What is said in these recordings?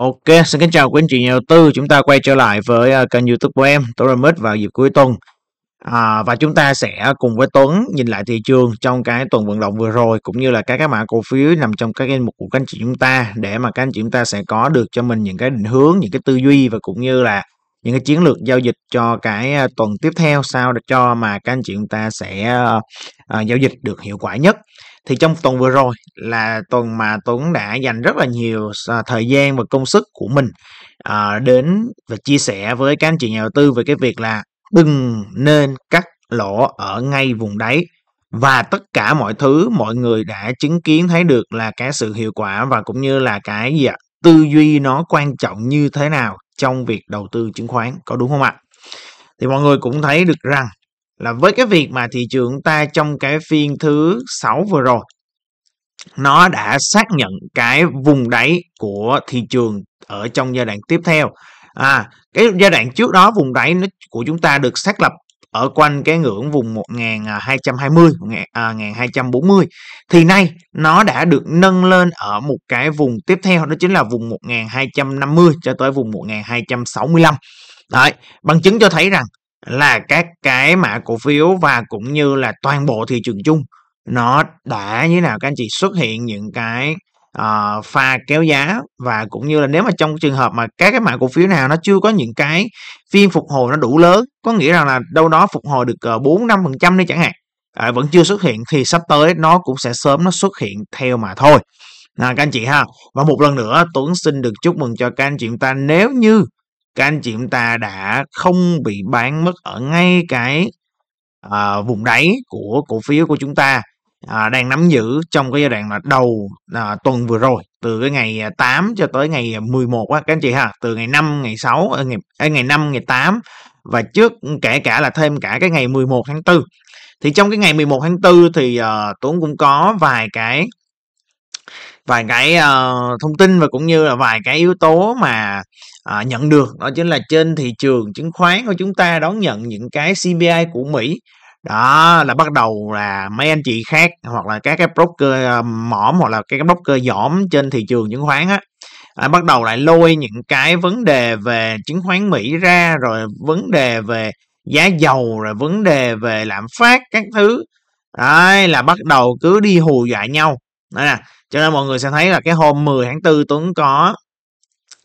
Ok, xin kính chào quý anh chị nhà đầu tư. Chúng ta quay trở lại với à, kênh youtube của em, Tuấn Remix vào dịp cuối tuần. À, và chúng ta sẽ cùng với Tuấn nhìn lại thị trường trong cái tuần vận động vừa rồi cũng như là các cái mã cổ phiếu nằm trong các danh mục của các anh chị chúng ta để mà các anh chị chúng ta sẽ có được cho mình những cái định hướng, những cái tư duy và cũng như là những cái chiến lược giao dịch cho cái à, tuần tiếp theo sao để cho mà các anh chị chúng ta sẽ à, à giao dịch được hiệu quả nhất thì trong tuần vừa rồi là tuần mà Tuấn đã dành rất là nhiều à, thời gian và công sức của mình à, đến và chia sẻ với các anh chị nhà đầu tư về cái việc là đừng nên cắt lỗ ở ngay vùng đáy và tất cả mọi thứ mọi người đã chứng kiến thấy được là cái sự hiệu quả và cũng như là cái gì ạ tư duy nó quan trọng như thế nào trong việc đầu tư chứng khoán có đúng không ạ thì mọi người cũng thấy được rằng là với cái việc mà thị trường ta trong cái phiên thứ 6 vừa rồi nó đã xác nhận cái vùng đáy của thị trường ở trong giai đoạn tiếp theo à cái giai đoạn trước đó vùng đáy của chúng ta được xác lập ở quanh cái ngưỡng vùng 1220 1240 à, thì nay nó đã được nâng lên ở một cái vùng tiếp theo đó chính là vùng 1250 cho tới vùng 1265 Đấy, bằng chứng cho thấy rằng là các cái mã cổ phiếu và cũng như là toàn bộ thị trường chung nó đã như thế nào các anh chị xuất hiện những cái uh, pha kéo giá và cũng như là nếu mà trong trường hợp mà các cái mã cổ phiếu nào nó chưa có những cái phiên phục hồi nó đủ lớn có nghĩa rằng là đâu đó phục hồi được ờ, bốn năm phần trăm đi chẳng hạn à, vẫn chưa xuất hiện thì sắp tới nó cũng sẽ sớm nó xuất hiện theo mà thôi à, các anh chị ha và một lần nữa Tuấn xin được chúc mừng cho các anh chị chúng ta nếu như các anh chị chúng ta đã không bị bán mất ở ngay cái à, vùng đáy của cổ phiếu của chúng ta à, đang nắm giữ trong cái giai đoạn là đầu à, tuần vừa rồi từ cái ngày 8 à, cho tới ngày 11 à, á các anh chị ha từ ngày 5 ngày 6 ờ, ngày ờ, ngày 5 ngày 8 và trước ừ, kể cả là thêm cả cái ngày 11 tháng 4 thì trong cái ngày 11 tháng 4 thì uh, Tuấn cũng có vài cái vài cái uh, thông tin và cũng như là vài cái yếu tố mà à, nhận được đó chính là trên thị trường chứng khoán của chúng ta đón nhận những cái CPI của Mỹ đó là bắt đầu là mấy anh chị khác hoặc là các cái broker à, mỏm hoặc là các cái broker dỏm trên thị trường chứng khoán á à, bắt đầu lại lôi những cái vấn đề về chứng khoán Mỹ ra rồi vấn đề về giá dầu rồi vấn đề về lạm phát các thứ đấy là bắt đầu cứ đi hù dọa nhau đây cho nên mọi người sẽ thấy là cái hôm 10 tháng 4 Tuấn có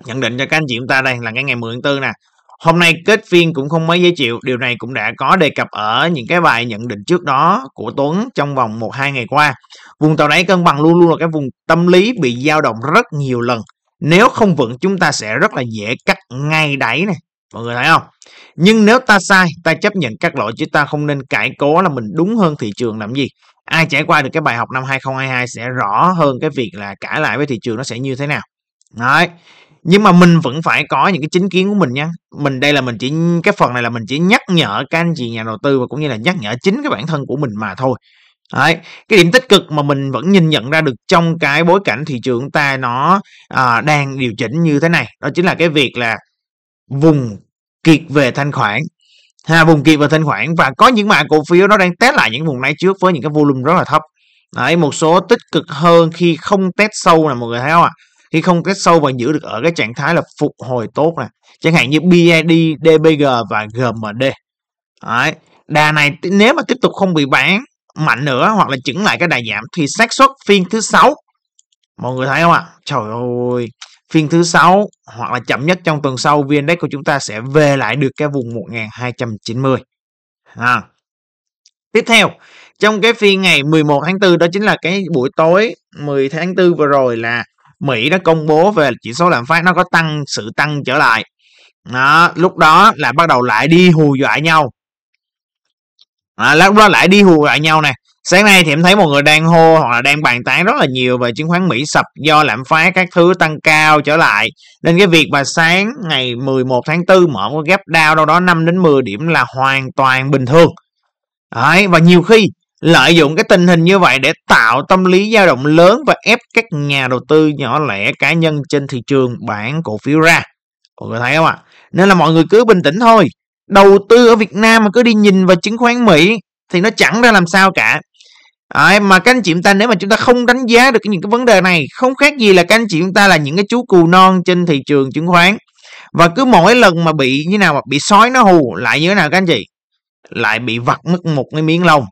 nhận định cho các anh chị chúng ta đây là cái ngày 10 tháng 4 nè hôm nay kết phiên cũng không mấy dễ chịu điều này cũng đã có đề cập ở những cái bài nhận định trước đó của Tuấn trong vòng một hai ngày qua vùng tàu đáy cân bằng luôn luôn là cái vùng tâm lý bị dao động rất nhiều lần nếu không vững chúng ta sẽ rất là dễ cắt ngay đáy này mọi người thấy không nhưng nếu ta sai ta chấp nhận các lỗi chứ ta không nên cải cố là mình đúng hơn thị trường làm gì ai trải qua được cái bài học năm 2022 sẽ rõ hơn cái việc là cãi lại với thị trường nó sẽ như thế nào đấy nhưng mà mình vẫn phải có những cái chính kiến của mình nha mình đây là mình chỉ cái phần này là mình chỉ nhắc nhở các anh chị nhà đầu tư và cũng như là nhắc nhở chính cái bản thân của mình mà thôi Đấy, cái điểm tích cực mà mình vẫn nhìn nhận ra được trong cái bối cảnh thị trường ta nó à, đang điều chỉnh như thế này đó chính là cái việc là vùng kiệt về thanh khoản ha vùng kiệt về thanh khoản và có những mã cổ phiếu nó đang test lại những vùng này trước với những cái volume rất là thấp Đấy, một số tích cực hơn khi không test sâu là mọi người thấy không ạ à? khi không kết sâu và giữ được ở cái trạng thái là phục hồi tốt này, chẳng hạn như BID, DBG và GMD Đấy. đà này nếu mà tiếp tục không bị bán mạnh nữa hoặc là chỉnh lại cái đà giảm thì xác suất phiên thứ sáu mọi người thấy không ạ trời ơi phiên thứ sáu hoặc là chậm nhất trong tuần sau viên index của chúng ta sẽ về lại được cái vùng 1290 à. tiếp theo trong cái phiên ngày 11 tháng 4 đó chính là cái buổi tối 10 tháng 4 vừa rồi là Mỹ đã công bố về chỉ số lạm phát nó có tăng sự tăng trở lại đó, lúc đó là bắt đầu lại đi hù dọa nhau à, lúc đó lại đi hù dọa nhau nè sáng nay thì em thấy một người đang hô hoặc là đang bàn tán rất là nhiều về chứng khoán Mỹ sập do lạm phát các thứ tăng cao trở lại nên cái việc mà sáng ngày 11 tháng 4 mở có gap down đâu đó 5 đến 10 điểm là hoàn toàn bình thường Đấy, và nhiều khi lợi dụng cái tình hình như vậy để tạo tâm lý dao động lớn và ép các nhà đầu tư nhỏ lẻ cá nhân trên thị trường bán cổ phiếu ra mọi người thấy không ạ à? nên là mọi người cứ bình tĩnh thôi đầu tư ở Việt Nam mà cứ đi nhìn vào chứng khoán Mỹ thì nó chẳng ra làm sao cả À, mà các anh chị chúng ta nếu mà chúng ta không đánh giá được những cái vấn đề này không khác gì là các anh chị chúng ta là những cái chú cừu non trên thị trường chứng khoán và cứ mỗi lần mà bị như nào mà bị sói nó hù lại như thế nào các anh chị lại bị vặt mất một cái miếng lông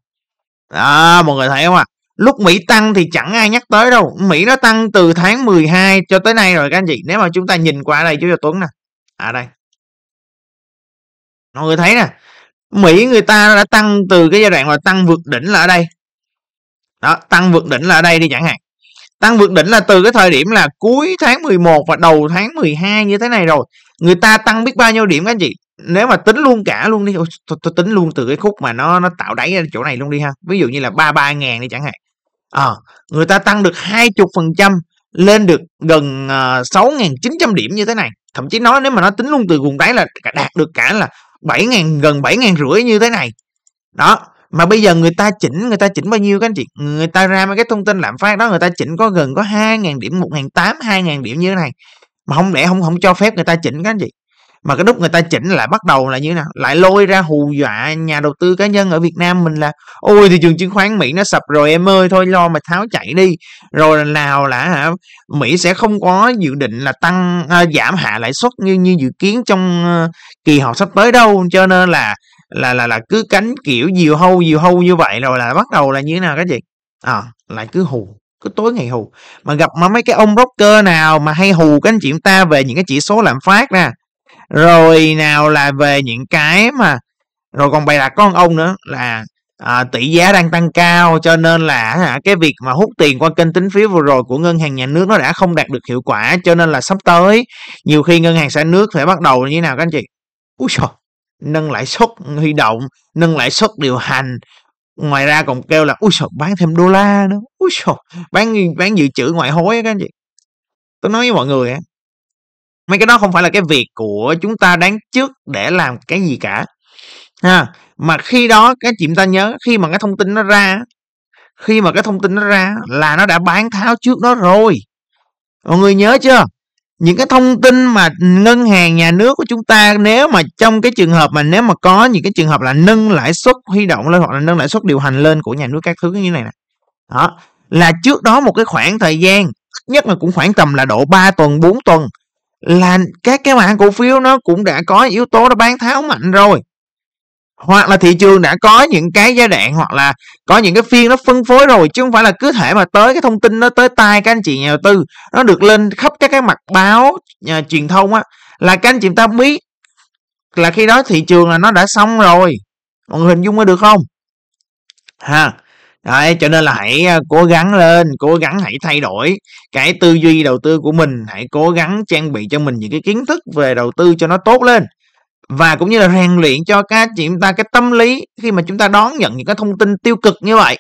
à, mọi người thấy không ạ à? lúc Mỹ tăng thì chẳng ai nhắc tới đâu Mỹ nó tăng từ tháng 12 cho tới nay rồi các anh chị nếu mà chúng ta nhìn qua đây chú cho Tuấn nè à đây mọi người thấy nè Mỹ người ta đã tăng từ cái giai đoạn mà tăng vượt đỉnh là ở đây đó tăng vượt đỉnh là ở đây đi chẳng hạn tăng vượt đỉnh là từ cái thời điểm là cuối tháng 11 và đầu tháng 12 như thế này rồi người ta tăng biết bao nhiêu điểm các anh chị nếu mà tính luôn cả luôn đi tôi, tôi tính luôn từ cái khúc mà nó nó tạo đáy ra chỗ này luôn đi ha ví dụ như là ba ba ngàn đi chẳng hạn à, người ta tăng được hai chục phần trăm lên được gần ờ, sáu ngàn chín trăm điểm như thế này thậm chí nói nếu mà nó tính luôn từ vùng đáy là đạt được cả là bảy ngàn gần bảy ngàn rưỡi như thế này đó mà bây giờ người ta chỉnh người ta chỉnh bao nhiêu các anh chị người ta ra mấy cái thông tin lạm phát đó người ta chỉnh có gần có hai ngàn điểm một ngàn tám hai ngàn điểm như thế này mà không lẽ không không cho phép người ta chỉnh các anh chị mà cái lúc người ta chỉnh lại bắt đầu là như thế nào lại lôi ra hù dọa nhà đầu tư cá nhân ở Việt Nam mình là ôi thị trường chứng khoán Mỹ nó sập rồi em ơi thôi lo mà tháo chạy đi rồi nào là hả Mỹ sẽ không có dự định là tăng à, giảm hạ lãi suất như như dự kiến trong uh, kỳ họp sắp tới đâu cho nên là là là là cứ cánh kiểu diều hâu diều hâu như vậy rồi là bắt đầu là như thế nào cái gì à lại cứ hù cứ tối ngày hù mà gặp mà mấy cái ông broker nào mà hay hù các anh chị ta về những cái chỉ số lạm phát nè rồi nào là về những cái mà rồi còn bày là con ông nữa là à, tỷ giá đang tăng cao cho nên là à, cái việc mà hút tiền qua kênh tính phiếu vừa rồi của ngân hàng nhà nước nó đã không đạt được hiệu quả cho nên là sắp tới nhiều khi ngân hàng xã nước phải bắt đầu như thế nào các anh chị úi trời nâng lãi suất huy động nâng lãi suất điều hành ngoài ra còn kêu là úi trời bán thêm đô la nữa úi trời bán bán dự trữ ngoại hối các anh chị tôi nói với mọi người mấy cái đó không phải là cái việc của chúng ta đáng trước để làm cái gì cả ha mà khi đó các chị ta nhớ khi mà cái thông tin nó ra khi mà cái thông tin nó ra là nó đã bán tháo trước đó rồi mọi người nhớ chưa những cái thông tin mà ngân hàng nhà nước của chúng ta nếu mà trong cái trường hợp mà nếu mà có những cái trường hợp là nâng lãi suất huy động lên hoặc là nâng lãi suất điều hành lên của nhà nước các thứ như này nè đó là trước đó một cái khoảng thời gian nhất là cũng khoảng tầm là độ 3 tuần 4 tuần là các cái mạng cổ phiếu nó cũng đã có yếu tố nó bán tháo mạnh rồi hoặc là thị trường đã có những cái giai đoạn hoặc là có những cái phiên nó phân phối rồi chứ không phải là cứ thể mà tới cái thông tin nó tới tay các anh chị nhà đầu tư nó được lên khắp các cái mặt báo nhà, truyền thông á là các anh chị ta biết là khi đó thị trường là nó đã xong rồi mọi người hình dung được không ha Đấy, cho nên là hãy à, cố gắng lên, cố gắng hãy thay đổi cái tư duy đầu tư của mình, hãy cố gắng trang bị cho mình những cái kiến thức về đầu tư cho nó tốt lên và cũng như là rèn luyện cho các chị chúng ta cái tâm lý khi mà chúng ta đón nhận những cái thông tin tiêu cực như vậy.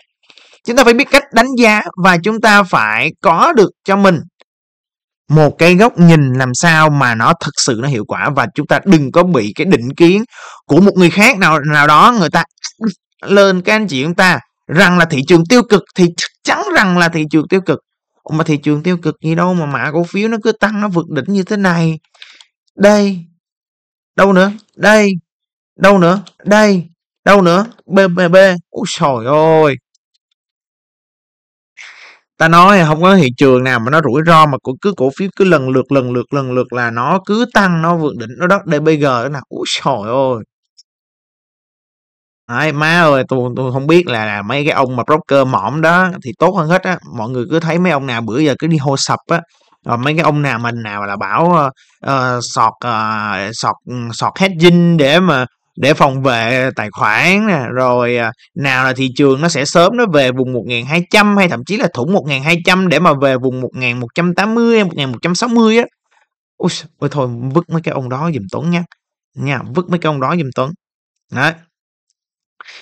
Chúng ta phải biết cách đánh giá và chúng ta phải có được cho mình một cái góc nhìn làm sao mà nó thật sự nó hiệu quả và chúng ta đừng có bị cái định kiến của một người khác nào nào đó người ta lên các anh chị chúng ta rằng là thị trường tiêu cực thì chắc chắn rằng là thị trường tiêu cực mà thị trường tiêu cực gì đâu mà mã cổ phiếu nó cứ tăng nó vượt đỉnh như thế này đây đâu nữa đây đâu nữa đây đâu nữa BBB ôi trời ơi ta nói không có thị trường nào mà nó rủi ro mà cứ cổ phiếu cứ lần lượt lần lượt lần lượt là nó cứ tăng nó vượt đỉnh nó đất DBG nào ôi trời ơi Đấy, má ơi tôi tôi không biết là, là mấy cái ông mà broker mỏm đó thì tốt hơn hết á mọi người cứ thấy mấy ông nào bữa giờ cứ đi hô sập á rồi mấy cái ông nào mình nào là bảo uh, sọt uh, sọt ừ, sọt dinh để mà để phòng vệ tài khoản nè rồi nào là thị trường nó sẽ sớm nó về vùng 1200 hay thậm chí là thủng 1200 để mà về vùng 1180 1160 á ôi, ôi thôi vứt mấy cái ông đó dùm Tuấn nha nha vứt mấy cái ông đó dùm Tuấn đấy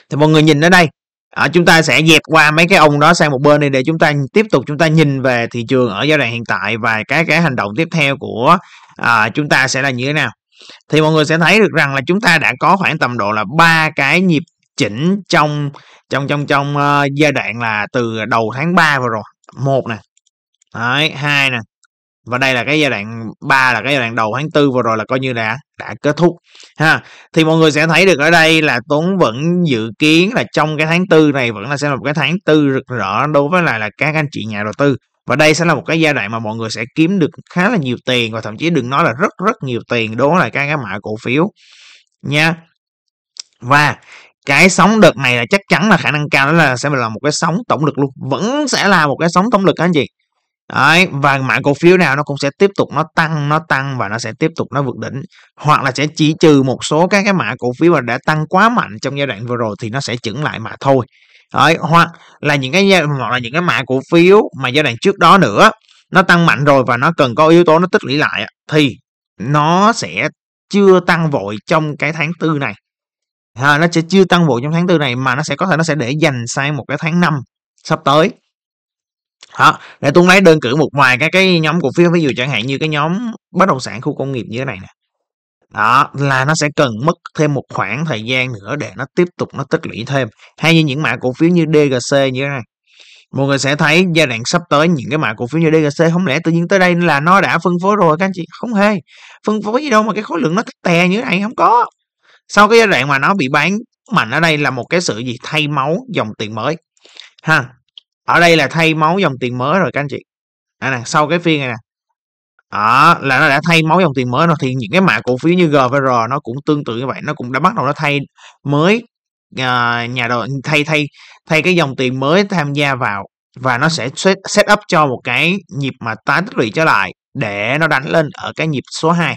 thì mọi người nhìn ở đây ở chúng ta sẽ dẹp qua mấy cái ông đó sang một bên đi để chúng ta tiếp tục chúng ta nhìn về thị trường ở giai đoạn hiện tại và cái cái hành động tiếp theo của à, chúng ta sẽ là như thế nào thì mọi người sẽ thấy được rằng là chúng ta đã có khoảng tầm độ là ba cái nhịp chỉnh trong trong trong trong uh, giai đoạn là từ đầu tháng 3 vừa rồi một nè hai nè và đây là cái giai đoạn 3 là cái giai đoạn đầu tháng tư vừa rồi là coi như là đã kết thúc ha thì mọi người sẽ thấy được ở đây là Tuấn vẫn dự kiến là trong cái tháng tư này vẫn là sẽ là một cái tháng tư rực rỡ đối với lại là các anh chị nhà đầu tư và đây sẽ là một cái giai đoạn mà mọi người sẽ kiếm được khá là nhiều tiền và thậm chí đừng nói là rất rất nhiều tiền đối với lại các cái mã cổ phiếu nha và cái sóng đợt này là chắc chắn là khả năng cao đó là sẽ là một cái sóng tổng lực luôn vẫn sẽ là một cái sóng tổng lực anh chị Đấy, và mã cổ phiếu nào nó cũng sẽ tiếp tục nó tăng nó tăng và nó sẽ tiếp tục nó vượt đỉnh hoặc là sẽ chỉ trừ một số các cái mã cổ phiếu mà đã tăng quá mạnh trong giai đoạn vừa rồi thì nó sẽ chững lại mà thôi Đấy, hoặc là những cái hoặc là những cái mã cổ phiếu mà giai đoạn trước đó nữa nó tăng mạnh rồi và nó cần có yếu tố nó tích lũy lại thì nó sẽ chưa tăng vội trong cái tháng tư này à, nó sẽ chưa tăng vội trong tháng tư này mà nó sẽ có thể nó sẽ để dành sang một cái tháng năm sắp tới đó để tôi lấy đơn cử một vài các cái nhóm cổ phiếu ví dụ chẳng hạn như cái nhóm bất động sản khu công nghiệp như thế này nè đó là nó sẽ cần mất thêm một khoảng thời gian nữa để nó tiếp tục nó tích lũy thêm hay như những mã cổ phiếu như DGC như thế này mọi người sẽ thấy giai đoạn sắp tới những cái mã cổ phiếu như DGC không lẽ tự nhiên tới đây là nó đã phân phối rồi các anh chị không hề phân phối gì đâu mà cái khối lượng nó tắc tè như thế này không có sau cái giai đoạn mà nó bị bán mạnh ở đây là một cái sự gì thay máu dòng tiền mới ha ở đây là thay máu dòng tiền mới rồi các anh chị à, nè, sau cái phiên này nè đó, là nó đã thay máu dòng tiền mới rồi thì những cái mã cổ phiếu như GVR nó cũng tương tự như vậy nó cũng đã bắt đầu nó thay mới à, nhà đầu thay thay thay cái dòng tiền mới tham gia vào và nó sẽ set, set up cho một cái nhịp mà tái tích lũy trở lại để nó đánh lên ở cái nhịp số 2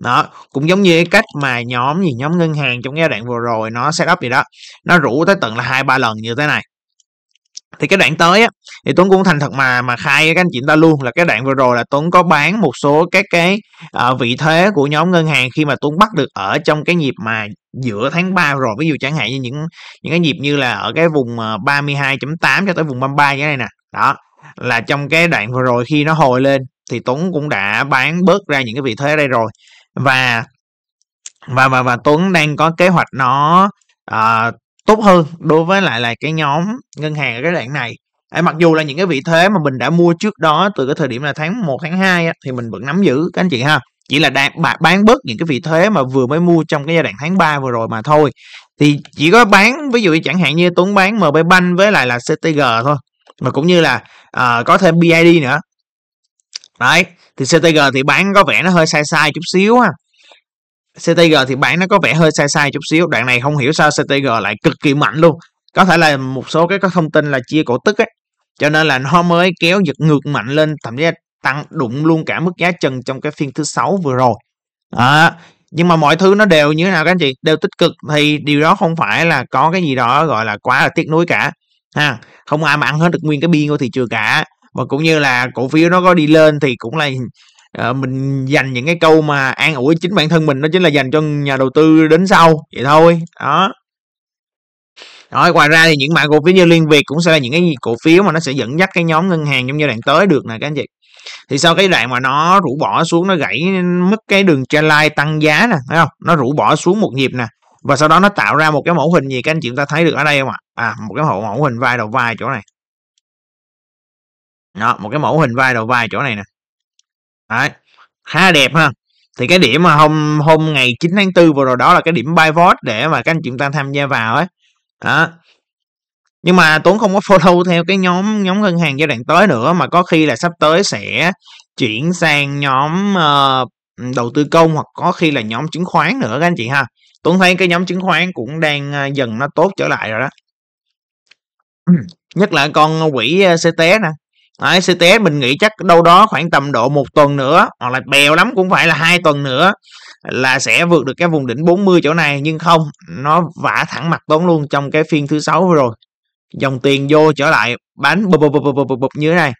đó cũng giống như cái cách mà nhóm gì nhóm ngân hàng trong giai đoạn vừa rồi nó set up gì đó nó rủ tới tận là hai ba lần như thế này thì cái đoạn tới á, thì tuấn cũng thành thật mà mà khai với các anh chị ta luôn là cái đoạn vừa rồi là tuấn có bán một số các cái uh, vị thế của nhóm ngân hàng khi mà tuấn bắt được ở trong cái nhịp mà giữa tháng 3 rồi ví dụ chẳng hạn như những những cái nhịp như là ở cái vùng 32.8 à, cho tới vùng 33 như thế này nè đó là trong cái đoạn vừa rồi khi nó hồi lên thì Tuấn cũng đã bán bớt ra những cái vị thế ở đây rồi và và và và Tuấn đang có kế hoạch nó uh, tốt hơn đối với lại là cái nhóm ngân hàng ở cái đoạn này À, mặc dù là những cái vị thế mà mình đã mua trước đó từ cái thời điểm là tháng 1, tháng 2 á, thì mình vẫn nắm giữ các anh chị ha chỉ là đạt, bán bớt những cái vị thế mà vừa mới mua trong cái giai đoạn tháng 3 vừa rồi mà thôi thì chỉ có bán ví dụ chẳng hạn như Tuấn bán MB Bank với lại là CTG thôi mà cũng như là uh, có thêm BID nữa đấy thì CTG thì bán có vẻ nó hơi sai sai chút xíu ha CTG thì bản nó có vẻ hơi sai sai chút xíu đoạn này không hiểu sao CTG lại cực kỳ mạnh luôn có thể là một số cái thông tin là chia cổ tức ấy cho nên là nó mới kéo giật ngược mạnh lên thậm chí tăng đụng luôn cả mức giá trần trong cái phiên thứ sáu vừa rồi à, nhưng mà mọi thứ nó đều như thế nào các anh chị đều tích cực thì điều đó không phải là có cái gì đó gọi là quá là tiếc nuối cả ha không ai mà ăn hết được nguyên cái biên của thị trường cả và cũng như là cổ phiếu nó có đi lên thì cũng là uh, mình dành những cái câu mà an ủi chính bản thân mình nó chính là dành cho nhà đầu tư đến sau vậy thôi đó rồi ngoài ra thì những mã cổ phiếu như liên việt cũng sẽ là những cái cổ phiếu mà nó sẽ dẫn dắt cái nhóm ngân hàng trong giai đoạn tới được nè các anh chị thì sau cái đoạn mà nó rũ bỏ xuống nó gãy mất cái đường trendline tăng giá nè thấy không nó rũ bỏ xuống một nhịp nè và sau đó nó tạo ra một cái mẫu hình gì các anh chị chúng ta thấy được ở đây không ạ à một cái mẫu mẫu hình vai đầu vai chỗ này đó một cái mẫu hình vai đầu vai chỗ này nè Đấy, khá đẹp ha. Thì cái điểm mà hôm hôm ngày 9 tháng 4 vừa rồi đó là cái điểm buy vote để mà các anh chị ta tham gia vào ấy. Đó. Nhưng mà Tuấn không có follow theo cái nhóm nhóm ngân hàng giai đoạn tới nữa mà có khi là sắp tới sẽ chuyển sang nhóm uh, đầu tư công hoặc có khi là nhóm chứng khoán nữa các anh chị ha. Tuấn thấy cái nhóm chứng khoán cũng đang ờ, dần nó tốt trở lại rồi đó. Nhất là con quỹ CT ờ, nè, Đấy, CTS mình nghĩ chắc đâu đó khoảng tầm độ một tuần nữa hoặc là bèo lắm cũng phải là hai tuần nữa là sẽ vượt được cái vùng đỉnh 40 chỗ này nhưng không nó vả thẳng mặt tốn luôn trong cái phiên thứ sáu rồi dòng tiền vô trở lại bán bụp bụp bụp bụp bụp, bụp như thế này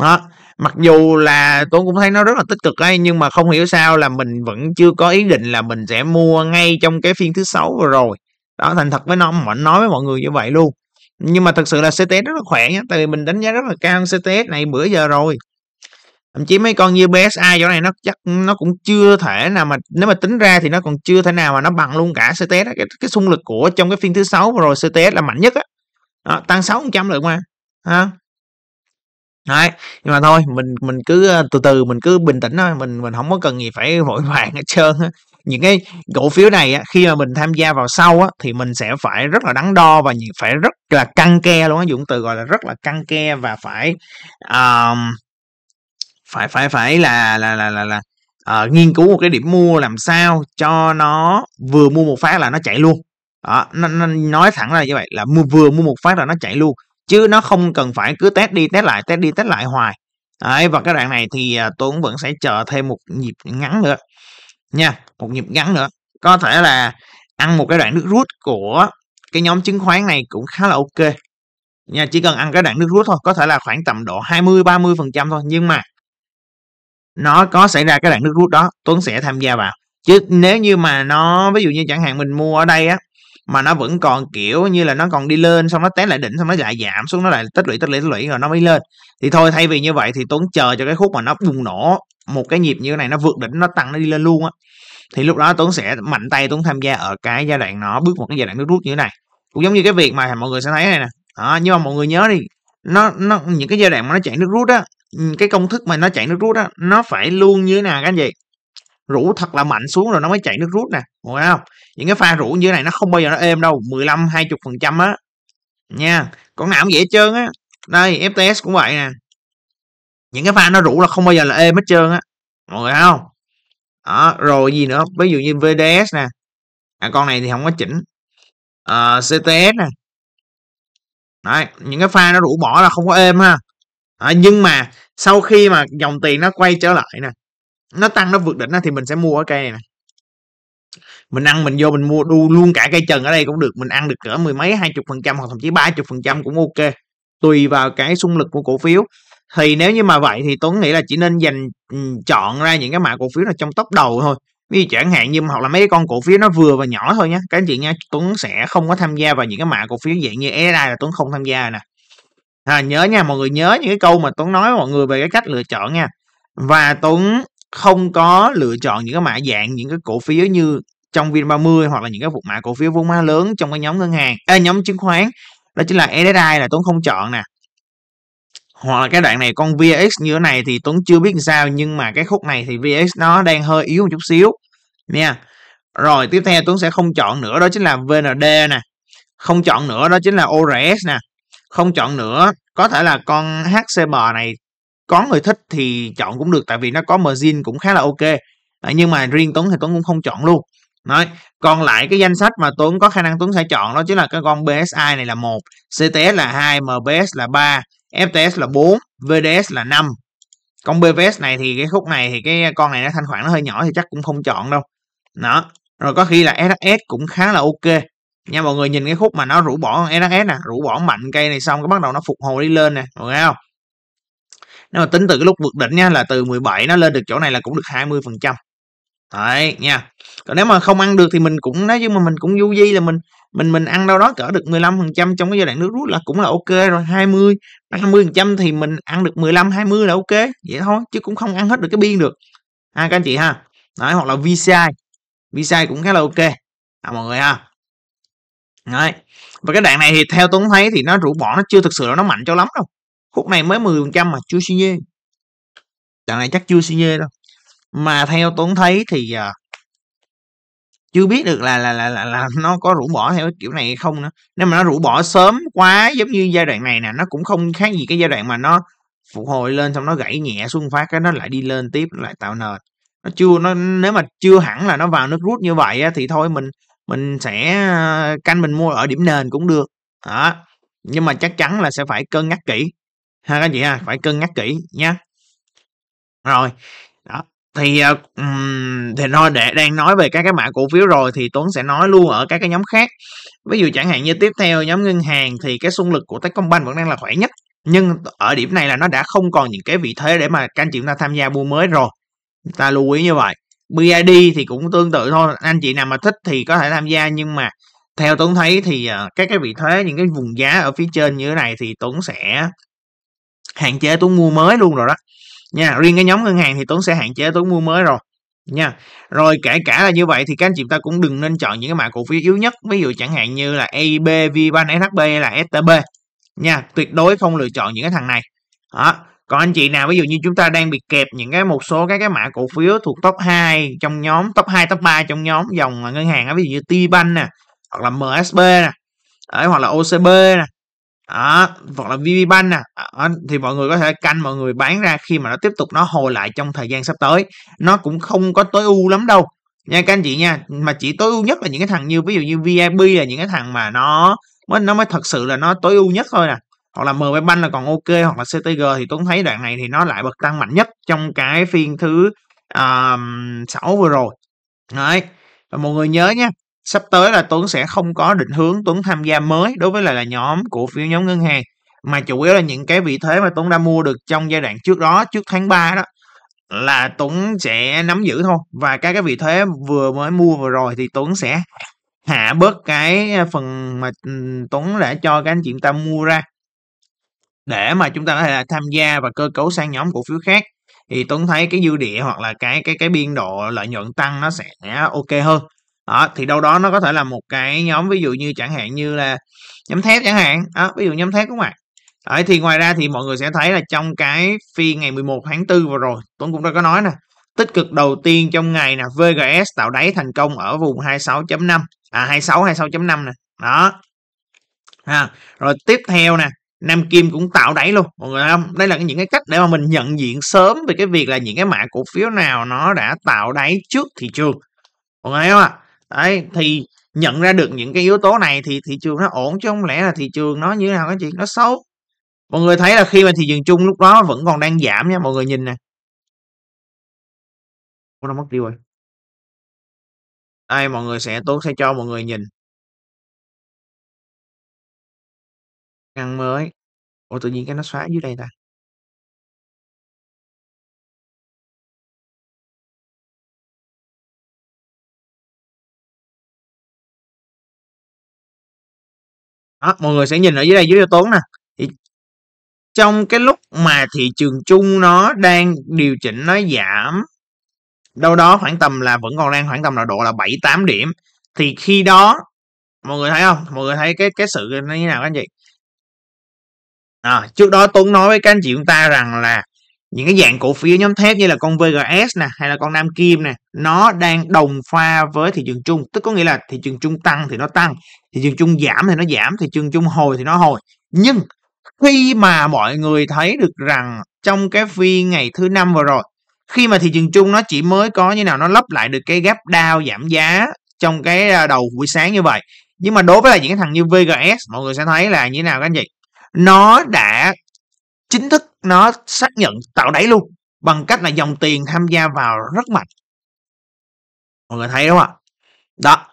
đó mặc dù là tôi cũng thấy nó rất là tích cực ấy nhưng mà không hiểu sao là mình vẫn chưa có ý định là mình sẽ mua ngay trong cái phiên thứ sáu vừa rồi đó thành thật với nó mình nói với mọi người như vậy luôn nhưng mà thật sự là CTS rất là khỏe nhé, tại vì mình đánh giá rất là cao CTS này bữa giờ rồi thậm chí mấy con như BSI chỗ này nó chắc nó cũng chưa thể nào mà nếu mà tính ra thì nó còn chưa thể nào mà nó bằng luôn cả CTS cái, cái xung lực của trong cái phiên thứ sáu rồi CTS là mạnh nhất á đó, tăng 600 lượng mà ha Đấy, nhưng mà thôi mình mình cứ ờ, từ từ mình cứ bình tĩnh thôi mình mình không có cần gì phải vội vàng hết trơn những cái cổ phiếu này khi mà mình tham gia vào sau thì mình sẽ phải rất là đắn đo và phải rất là căng ke luôn á dụng từ gọi là rất là căng ke và phải um, phải phải phải là là là là, là uh, nghiên cứu một cái điểm mua làm sao cho nó vừa mua một phát là nó chạy luôn đó, nó, nó nói thẳng ra như vậy là mua vừa mua một phát là nó chạy luôn chứ nó không cần phải cứ test đi test lại test đi test lại hoài Đấy, và cái đoạn này thì ờ, tôi cũng vẫn sẽ chờ thêm một nhịp ngắn nữa nha một nhịp ngắn nữa có thể là ăn một cái đoạn nước rút của cái nhóm chứng khoán này cũng khá là ok nha chỉ cần ăn cái đoạn nước rút thôi có thể là khoảng tầm độ 20 30 phần trăm thôi nhưng mà nó có xảy ra cái đoạn nước rút đó Tuấn sẽ tham gia vào chứ nếu như mà nó ví dụ như chẳng hạn mình mua ở đây á mà nó vẫn còn kiểu như là nó còn đi lên xong nó té lại đỉnh xong nó lại giảm xuống nó lại tích lũy tích lũy tích lũy rồi nó mới lên thì thôi thay vì như vậy thì tuấn chờ cho cái khúc mà nó bùng nổ một cái nhịp như thế này nó vượt đỉnh nó tăng nó đi lên luôn á thì lúc đó tuấn sẽ mạnh tay tuấn tham gia ở cái giai đoạn nó bước một cái giai đoạn nước rút như thế này cũng giống như cái việc mà mọi người sẽ thấy này nè đó, nhưng mà mọi người nhớ đi nó nó những cái giai đoạn mà nó chạy nước rút á cái công thức mà nó chạy nước rút á nó phải luôn như thế nào các anh chị rủ thật là mạnh xuống rồi nó mới chạy nước rút nè mọi không những cái pha rũ như thế này nó không bao giờ nó êm đâu 15 20 phần trăm á nha con nào cũng dễ trơn á đây FTS cũng vậy nè những cái pha nó rũ là không bao giờ là êm hết trơn á mọi người thấy không đó rồi gì nữa ví dụ như VDS nè à, con này thì không có chỉnh à, ờ, CTS nè Đấy, những cái pha nó rũ bỏ là không có êm ha à, nhưng mà sau khi mà dòng tiền nó quay trở lại nè nó tăng nó vượt đỉnh thì mình sẽ mua ở cây này nè mình ăn mình vô mình mua đu luôn cả cây trần ở đây cũng được mình ăn được cỡ mười mấy hai chục phần trăm hoặc thậm chí ba chục phần trăm cũng ok tùy vào cái xung lực của cổ phiếu thì nếu như mà vậy thì tuấn nghĩ là chỉ nên dành ừ, chọn ra những cái mã cổ phiếu là trong top đầu thôi ví dụ chẳng hạn như hoặc là mấy con cổ phiếu nó vừa và nhỏ thôi nhé các anh chị nha tuấn sẽ không có tham gia vào những cái mã cổ phiếu dạng như ai là tuấn không tham gia nè à, nhớ nha mọi người nhớ những cái câu mà tuấn nói mọi người về cái cách lựa chọn nha và tuấn không có lựa chọn những cái mã dạng những cái cổ phiếu như trong VN30 hoặc là những cái mã cổ phiếu vốn hóa lớn trong cái nhóm ngân hàng à, nhóm chứng khoán đó chính là SSI là Tuấn không chọn nè hoặc là cái đoạn này con VX như thế này thì Tuấn chưa biết sao nhưng mà cái khúc này thì VX nó đang hơi yếu một chút xíu nha rồi tiếp theo Tuấn sẽ không chọn nữa đó chính là VND nè không chọn nữa đó chính là ORS nè không chọn nữa có thể là con HCB này có người thích thì chọn cũng được tại vì nó có margin cũng khá là ok à, nhưng mà riêng Tuấn thì Tuấn cũng không chọn luôn Đấy. còn lại cái danh sách mà Tuấn có khả năng Tuấn sẽ chọn đó chính là cái con BSI này là một CTS là 2 MBS là 3 FTS là 4 VDS là 5 con BVS này thì cái khúc này thì cái con này nó thanh khoản nó hơi nhỏ thì chắc cũng không chọn đâu đó rồi có khi là SHS cũng khá là ok nha mọi người nhìn cái khúc mà nó rũ bỏ SHS nè rũ bỏ mạnh cây này xong cái bắt đầu nó phục hồi đi lên nè mọi người thấy không nếu mà tính từ cái lúc vượt đỉnh nha là từ 17 nó lên được chỗ này là cũng được 20 phần trăm đấy nha còn nếu mà không ăn được thì mình cũng nói nhưng mà mình cũng du di là mình mình mình ăn đâu đó cỡ được 15 phần trăm trong cái giai đoạn nước rút là cũng là ok rồi 20 30 phần trăm thì mình ăn được 15 20 là ok vậy thôi chứ cũng không ăn hết được cái biên được ha à, các anh chị ha đấy hoặc là VCI VCI cũng khá là ok à, mọi người ha đấy và cái đoạn này thì theo Tuấn thấy thì nó rũ bỏ nó chưa thực sự là nó mạnh cho lắm đâu khúc này mới 10% mà chưa xi nhê trận này chắc chưa xi nhê đâu mà theo tuấn thấy thì uh, chưa biết được là là là là, là nó có rũ bỏ theo kiểu này hay không nữa nếu mà nó rũ bỏ sớm quá giống như giai đoạn này nè nó cũng không khác gì cái giai đoạn mà nó phục hồi lên xong nó gãy nhẹ xuống phát cái nó lại đi lên tiếp nó lại tạo nền nó chưa nó nếu mà chưa hẳn là nó vào nước rút như vậy á, thì thôi mình mình sẽ à, canh mình mua ở điểm nền cũng được đó nhưng mà chắc chắn là sẽ phải cân nhắc kỹ ha các chị ha phải cân nhắc kỹ nhé rồi đó thì um, thì nói để đang nói về các cái mã cổ phiếu rồi thì Tuấn sẽ nói luôn ở các cái nhóm khác ví dụ chẳng hạn như tiếp theo nhóm ngân hàng thì cái xung lực của Techcombank vẫn đang là khỏe nhất nhưng ở điểm này là nó đã không còn những cái vị thế để mà các anh chị chúng ta tham gia mua mới rồi ta lưu ý như vậy BID thì cũng tương tự thôi anh chị nào mà thích thì có thể tham gia nhưng mà theo Tuấn thấy thì ờ, các cái vị thế những cái vùng giá ở phía trên như thế này thì Tuấn sẽ hạn chế Tuấn mua mới luôn rồi đó nha riêng cái nhóm ngân hàng thì Tuấn sẽ hạn chế Tuấn mua mới rồi nha rồi kể cả là như vậy thì các anh chị ta cũng đừng nên chọn những cái mã cổ phiếu yếu nhất ví dụ chẳng hạn như là AIB, Vbank, SHB hay là STB nha tuyệt đối không lựa chọn những cái thằng này đó còn anh chị nào ví dụ như chúng ta đang bị kẹp những cái một số cái cái mã cổ phiếu thuộc top 2 trong nhóm top 2 top 3 trong nhóm dòng ngân hàng ví dụ như t nè hoặc là MSB nè hoặc là OCB nè đó, hoặc là VB Bank nè đó, thì mọi người có thể canh mọi người bán ra khi mà nó tiếp tục nó hồi lại trong thời gian sắp tới nó cũng không có tối ưu lắm đâu nha các anh chị nha mà chỉ tối ưu nhất là những cái thằng như ví dụ như VIP là những cái thằng mà nó mới nó mới thật sự là nó tối ưu nhất thôi nè hoặc là MB Bank là còn ok hoặc là CTG thì tôi thấy đoạn này thì nó lại bật tăng mạnh nhất trong cái phiên thứ uh, vừa rồi đấy và mọi người nhớ nha sắp tới là Tuấn sẽ không có định hướng Tuấn tham gia mới đối với lại là nhóm cổ phiếu nhóm ngân hàng mà chủ yếu là những cái vị thế mà Tuấn đã mua được trong giai đoạn trước đó trước tháng 3 đó là Tuấn sẽ nắm giữ thôi và các cái vị thế vừa mới mua vừa rồi thì Tuấn sẽ hạ bớt cái phần mà ừ, Tuấn đã cho các anh chị ta mua ra để mà chúng ta có thể là tham gia và cơ cấu sang nhóm cổ phiếu khác thì Tuấn thấy cái dư địa hoặc là cái cái cái biên độ lợi nhuận tăng nó sẽ ok hơn đó, thì đâu đó nó có thể là một cái nhóm ví dụ như chẳng hạn như là nhóm thép chẳng hạn đó, ví dụ nhóm thép các bạn Đấy, thì ngoài ra thì mọi người sẽ thấy là trong cái phiên ngày 11 tháng 4 vừa rồi Tuấn cũng đã có nói nè tích cực đầu tiên trong ngày nè VGS tạo đáy thành công ở vùng 26.5 à 26 26.5 nè đó à, rồi tiếp theo nè Nam Kim cũng tạo đáy luôn mọi người không đây là những cái cách để mà mình nhận diện sớm về cái việc là những cái mã cổ phiếu nào nó đã tạo đáy trước thị trường mọi người thấy không ạ à? đấy thì nhận ra được những cái yếu tố này thì thị trường nó ổn chứ không lẽ là thị trường nó như thế nào cái chị nó xấu mọi người thấy là khi mà thị trường chung lúc đó vẫn còn đang giảm nha mọi người nhìn nè Ủa, nó mất đi rồi đây mọi người sẽ tôi sẽ cho mọi người nhìn ngăn mới Ủa tự nhiên cái nó xóa dưới đây ta đó, mọi người sẽ nhìn ở dưới đây dưới tốn nè thì trong cái lúc mà thị trường chung nó đang điều chỉnh nó giảm đâu đó khoảng tầm là vẫn còn đang khoảng tầm là độ là 7 8 điểm thì khi đó mọi người thấy không mọi người thấy cái cái sự nó như nào các anh chị à, trước đó Tuấn nói với các anh chị chúng ta rằng là những cái dạng cổ phiếu nhóm thép như là con VGS nè hay là con Nam Kim nè nó đang đồng pha với thị trường chung tức có nghĩa là thị trường chung tăng thì nó tăng thị trường chung giảm thì nó giảm thị trường chung hồi thì nó hồi nhưng khi mà mọi người thấy được rằng trong cái phiên ngày thứ năm vừa rồi khi mà thị trường chung nó chỉ mới có như nào nó lấp lại được cái gap down giảm giá trong cái à, đầu buổi sáng như vậy nhưng mà đối với là những cái thằng như VGS mọi người sẽ thấy là như thế nào các anh chị nó đã chính thức nó xác nhận tạo đáy luôn bằng cách là dòng tiền tham gia vào rất mạnh mọi người thấy đúng không ạ đó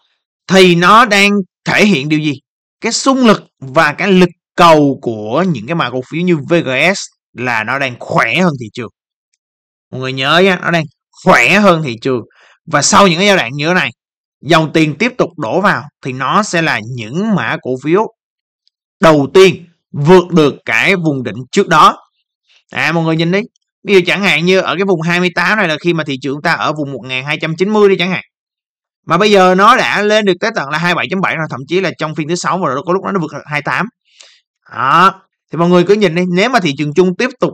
thì nó đang thể hiện điều gì cái xung lực và cái lực cầu của những cái mã cổ phiếu như VGS là nó đang khỏe hơn thị trường mọi người nhớ nhé nó đang khỏe hơn thị trường và sau những cái giai đoạn như thế này dòng tiền tiếp tục đổ vào thì nó sẽ là những mã cổ phiếu đầu tiên vượt được cái vùng đỉnh trước đó à mọi người nhìn đi bây giờ chẳng hạn như ở cái vùng 28 này là khi mà thị trường ta ở vùng 1290 đi chẳng hạn mà bây giờ nó đã lên được tới tận là 27.7 rồi thậm chí là trong phiên thứ sáu mà có lúc nó vượt 28 đó thì mọi người cứ nhìn đi nếu mà thị trường chung tiếp tục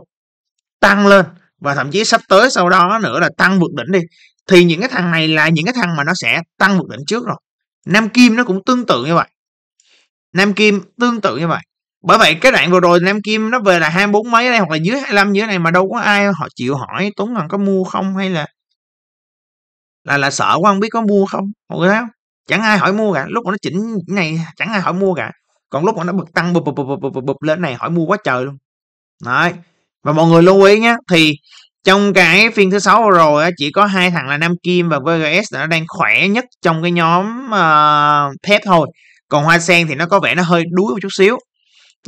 tăng lên và thậm chí sắp tới sau đó nữa là tăng vượt đỉnh đi thì những cái thằng này là những cái thằng mà nó sẽ tăng vượt đỉnh trước rồi Nam Kim nó cũng tương tự như vậy Nam Kim tương tự như vậy bởi vậy cái đoạn vừa rồi Nam Kim nó về là hai bốn mấy đây hoặc là dưới 25 như dưới này mà đâu có ai họ chịu hỏi Tuấn Hằng có mua không hay là là là sợ quá không biết có mua không mọi người thấy không chẳng ai hỏi mua cả lúc mà nó chỉnh này chẳng ai hỏi mua cả còn lúc mà nó bật tăng bụp bụp bụp bụp, bụp lên này hỏi mua quá trời luôn đấy và mọi người lưu ý nhé thì trong cái phiên thứ sáu rồi chỉ có hai thằng là Nam Kim và VGS là nó đang khỏe nhất trong cái nhóm uh, ờ, thép thôi còn Hoa Sen thì nó có vẻ nó hơi đuối một chút xíu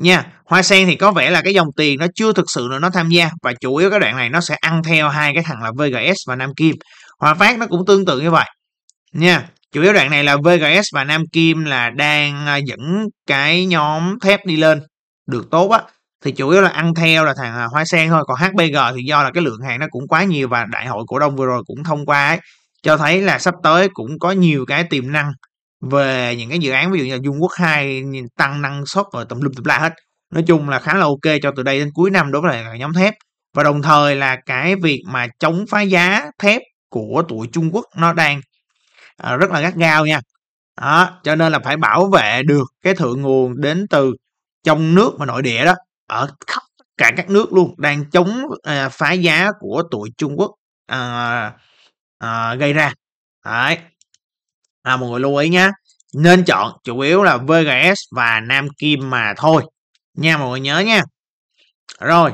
nha hoa sen thì có vẻ là cái dòng tiền nó chưa thực sự là nó tham gia và chủ yếu cái đoạn này nó sẽ ăn theo hai cái thằng là vgs và nam kim hòa phát nó cũng tương tự như vậy nha chủ yếu đoạn này là vgs và nam kim là đang à, dẫn cái nhóm thép đi lên được tốt á thì chủ yếu là ăn theo là thằng à, hoa sen thôi còn hbg thì do là cái lượng hàng nó cũng quá nhiều và đại hội cổ đông vừa rồi cũng thông qua ấy cho thấy là sắp tới cũng có nhiều cái tiềm năng về những cái dự án ví dụ như là Dung Quốc 2 tăng năng suất rồi tùm lum tùm la hết nói chung là khá là ok cho từ đây đến cuối năm đối với lại nhóm thép và đồng thời là cái việc mà chống phá giá thép của tụi Trung Quốc nó đang à, rất là gắt gao nha đó, cho nên là phải bảo vệ được cái thượng nguồn đến từ trong nước và nội địa đó ở khắp cả các nước luôn đang chống à, phá giá của tụi Trung Quốc à, à, gây ra Đấy à, mọi người lưu ý nhé nên chọn chủ yếu là VGS và Nam Kim mà thôi nha mọi người nhớ nha rồi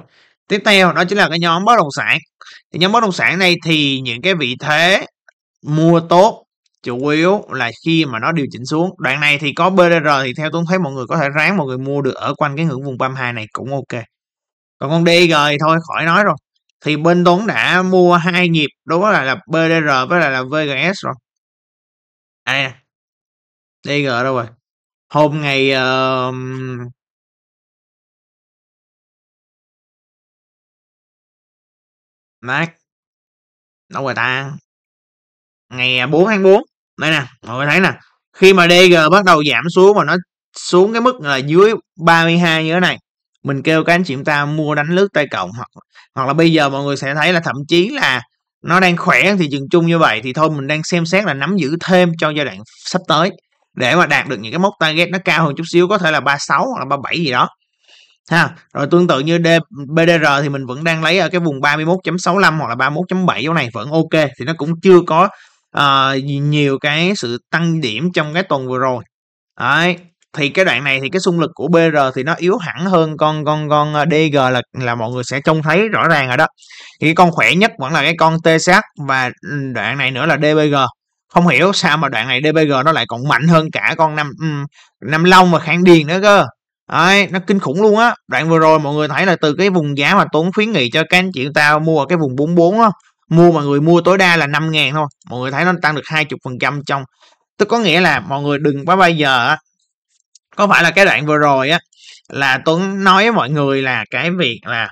tiếp theo đó chính là cái nhóm bất động sản thì nhóm bất động sản này thì những cái vị thế mua tốt chủ yếu là khi mà nó điều chỉnh xuống đoạn này thì có BDR thì theo tôi thấy mọi người có thể ráng mọi người mua được ở quanh cái ngưỡng vùng 32 này cũng ok còn con DG thì thôi khỏi nói rồi thì bên Tuấn đã mua hai nhịp đúng là là BDR với lại là VGS rồi À đây nè. đâu rồi? Hôm ngày uh... Ờ, Mát Đâu rồi ta? Ngày 4 à, tháng 4. Đây nè, mọi người thấy nè. Khi mà DG bắt đầu giảm xuống mà nó xuống cái mức là ờ, dưới 32 như thế này mình kêu các anh chị chúng ta mua đánh lướt tay cộng hoặc hoặc là bây giờ mọi người sẽ thấy là thậm chí là nó đang khỏe thì trường chung như vậy thì thôi mình đang xem xét là nắm giữ thêm cho giai đoạn sắp tới để mà đạt được những cái mốc target nó cao hơn chút xíu có thể là 36 hoặc là 37 gì đó ha rồi tương tự như D, BDR thì mình vẫn đang lấy ở cái vùng 31.65 hoặc là 31.7 chỗ này vẫn ok thì nó cũng chưa có uh, nhiều cái sự tăng điểm trong cái tuần vừa rồi đấy thì cái đoạn này thì cái xung lực của BR thì nó yếu hẳn hơn con con con ờ, DG là là mọi người sẽ trông thấy rõ ràng rồi đó thì cái con khỏe nhất vẫn là cái con T sát và ừ, đoạn này nữa là DBG không hiểu sao mà đoạn này DBG nó lại còn mạnh hơn cả con năm ừ, năm long và kháng điền nữa cơ Đấy, nó kinh khủng luôn á đoạn vừa rồi mọi người thấy là từ cái vùng giá mà tuấn khuyến nghị cho các anh chị tao mua ở cái vùng 44 á mua mọi người mua tối đa là 5 ngàn thôi mọi người thấy nó tăng được 20 phần trăm trong tức có nghĩa là mọi người đừng quá bao giờ có phải là cái đoạn vừa rồi á là tuấn nói với mọi người là cái việc là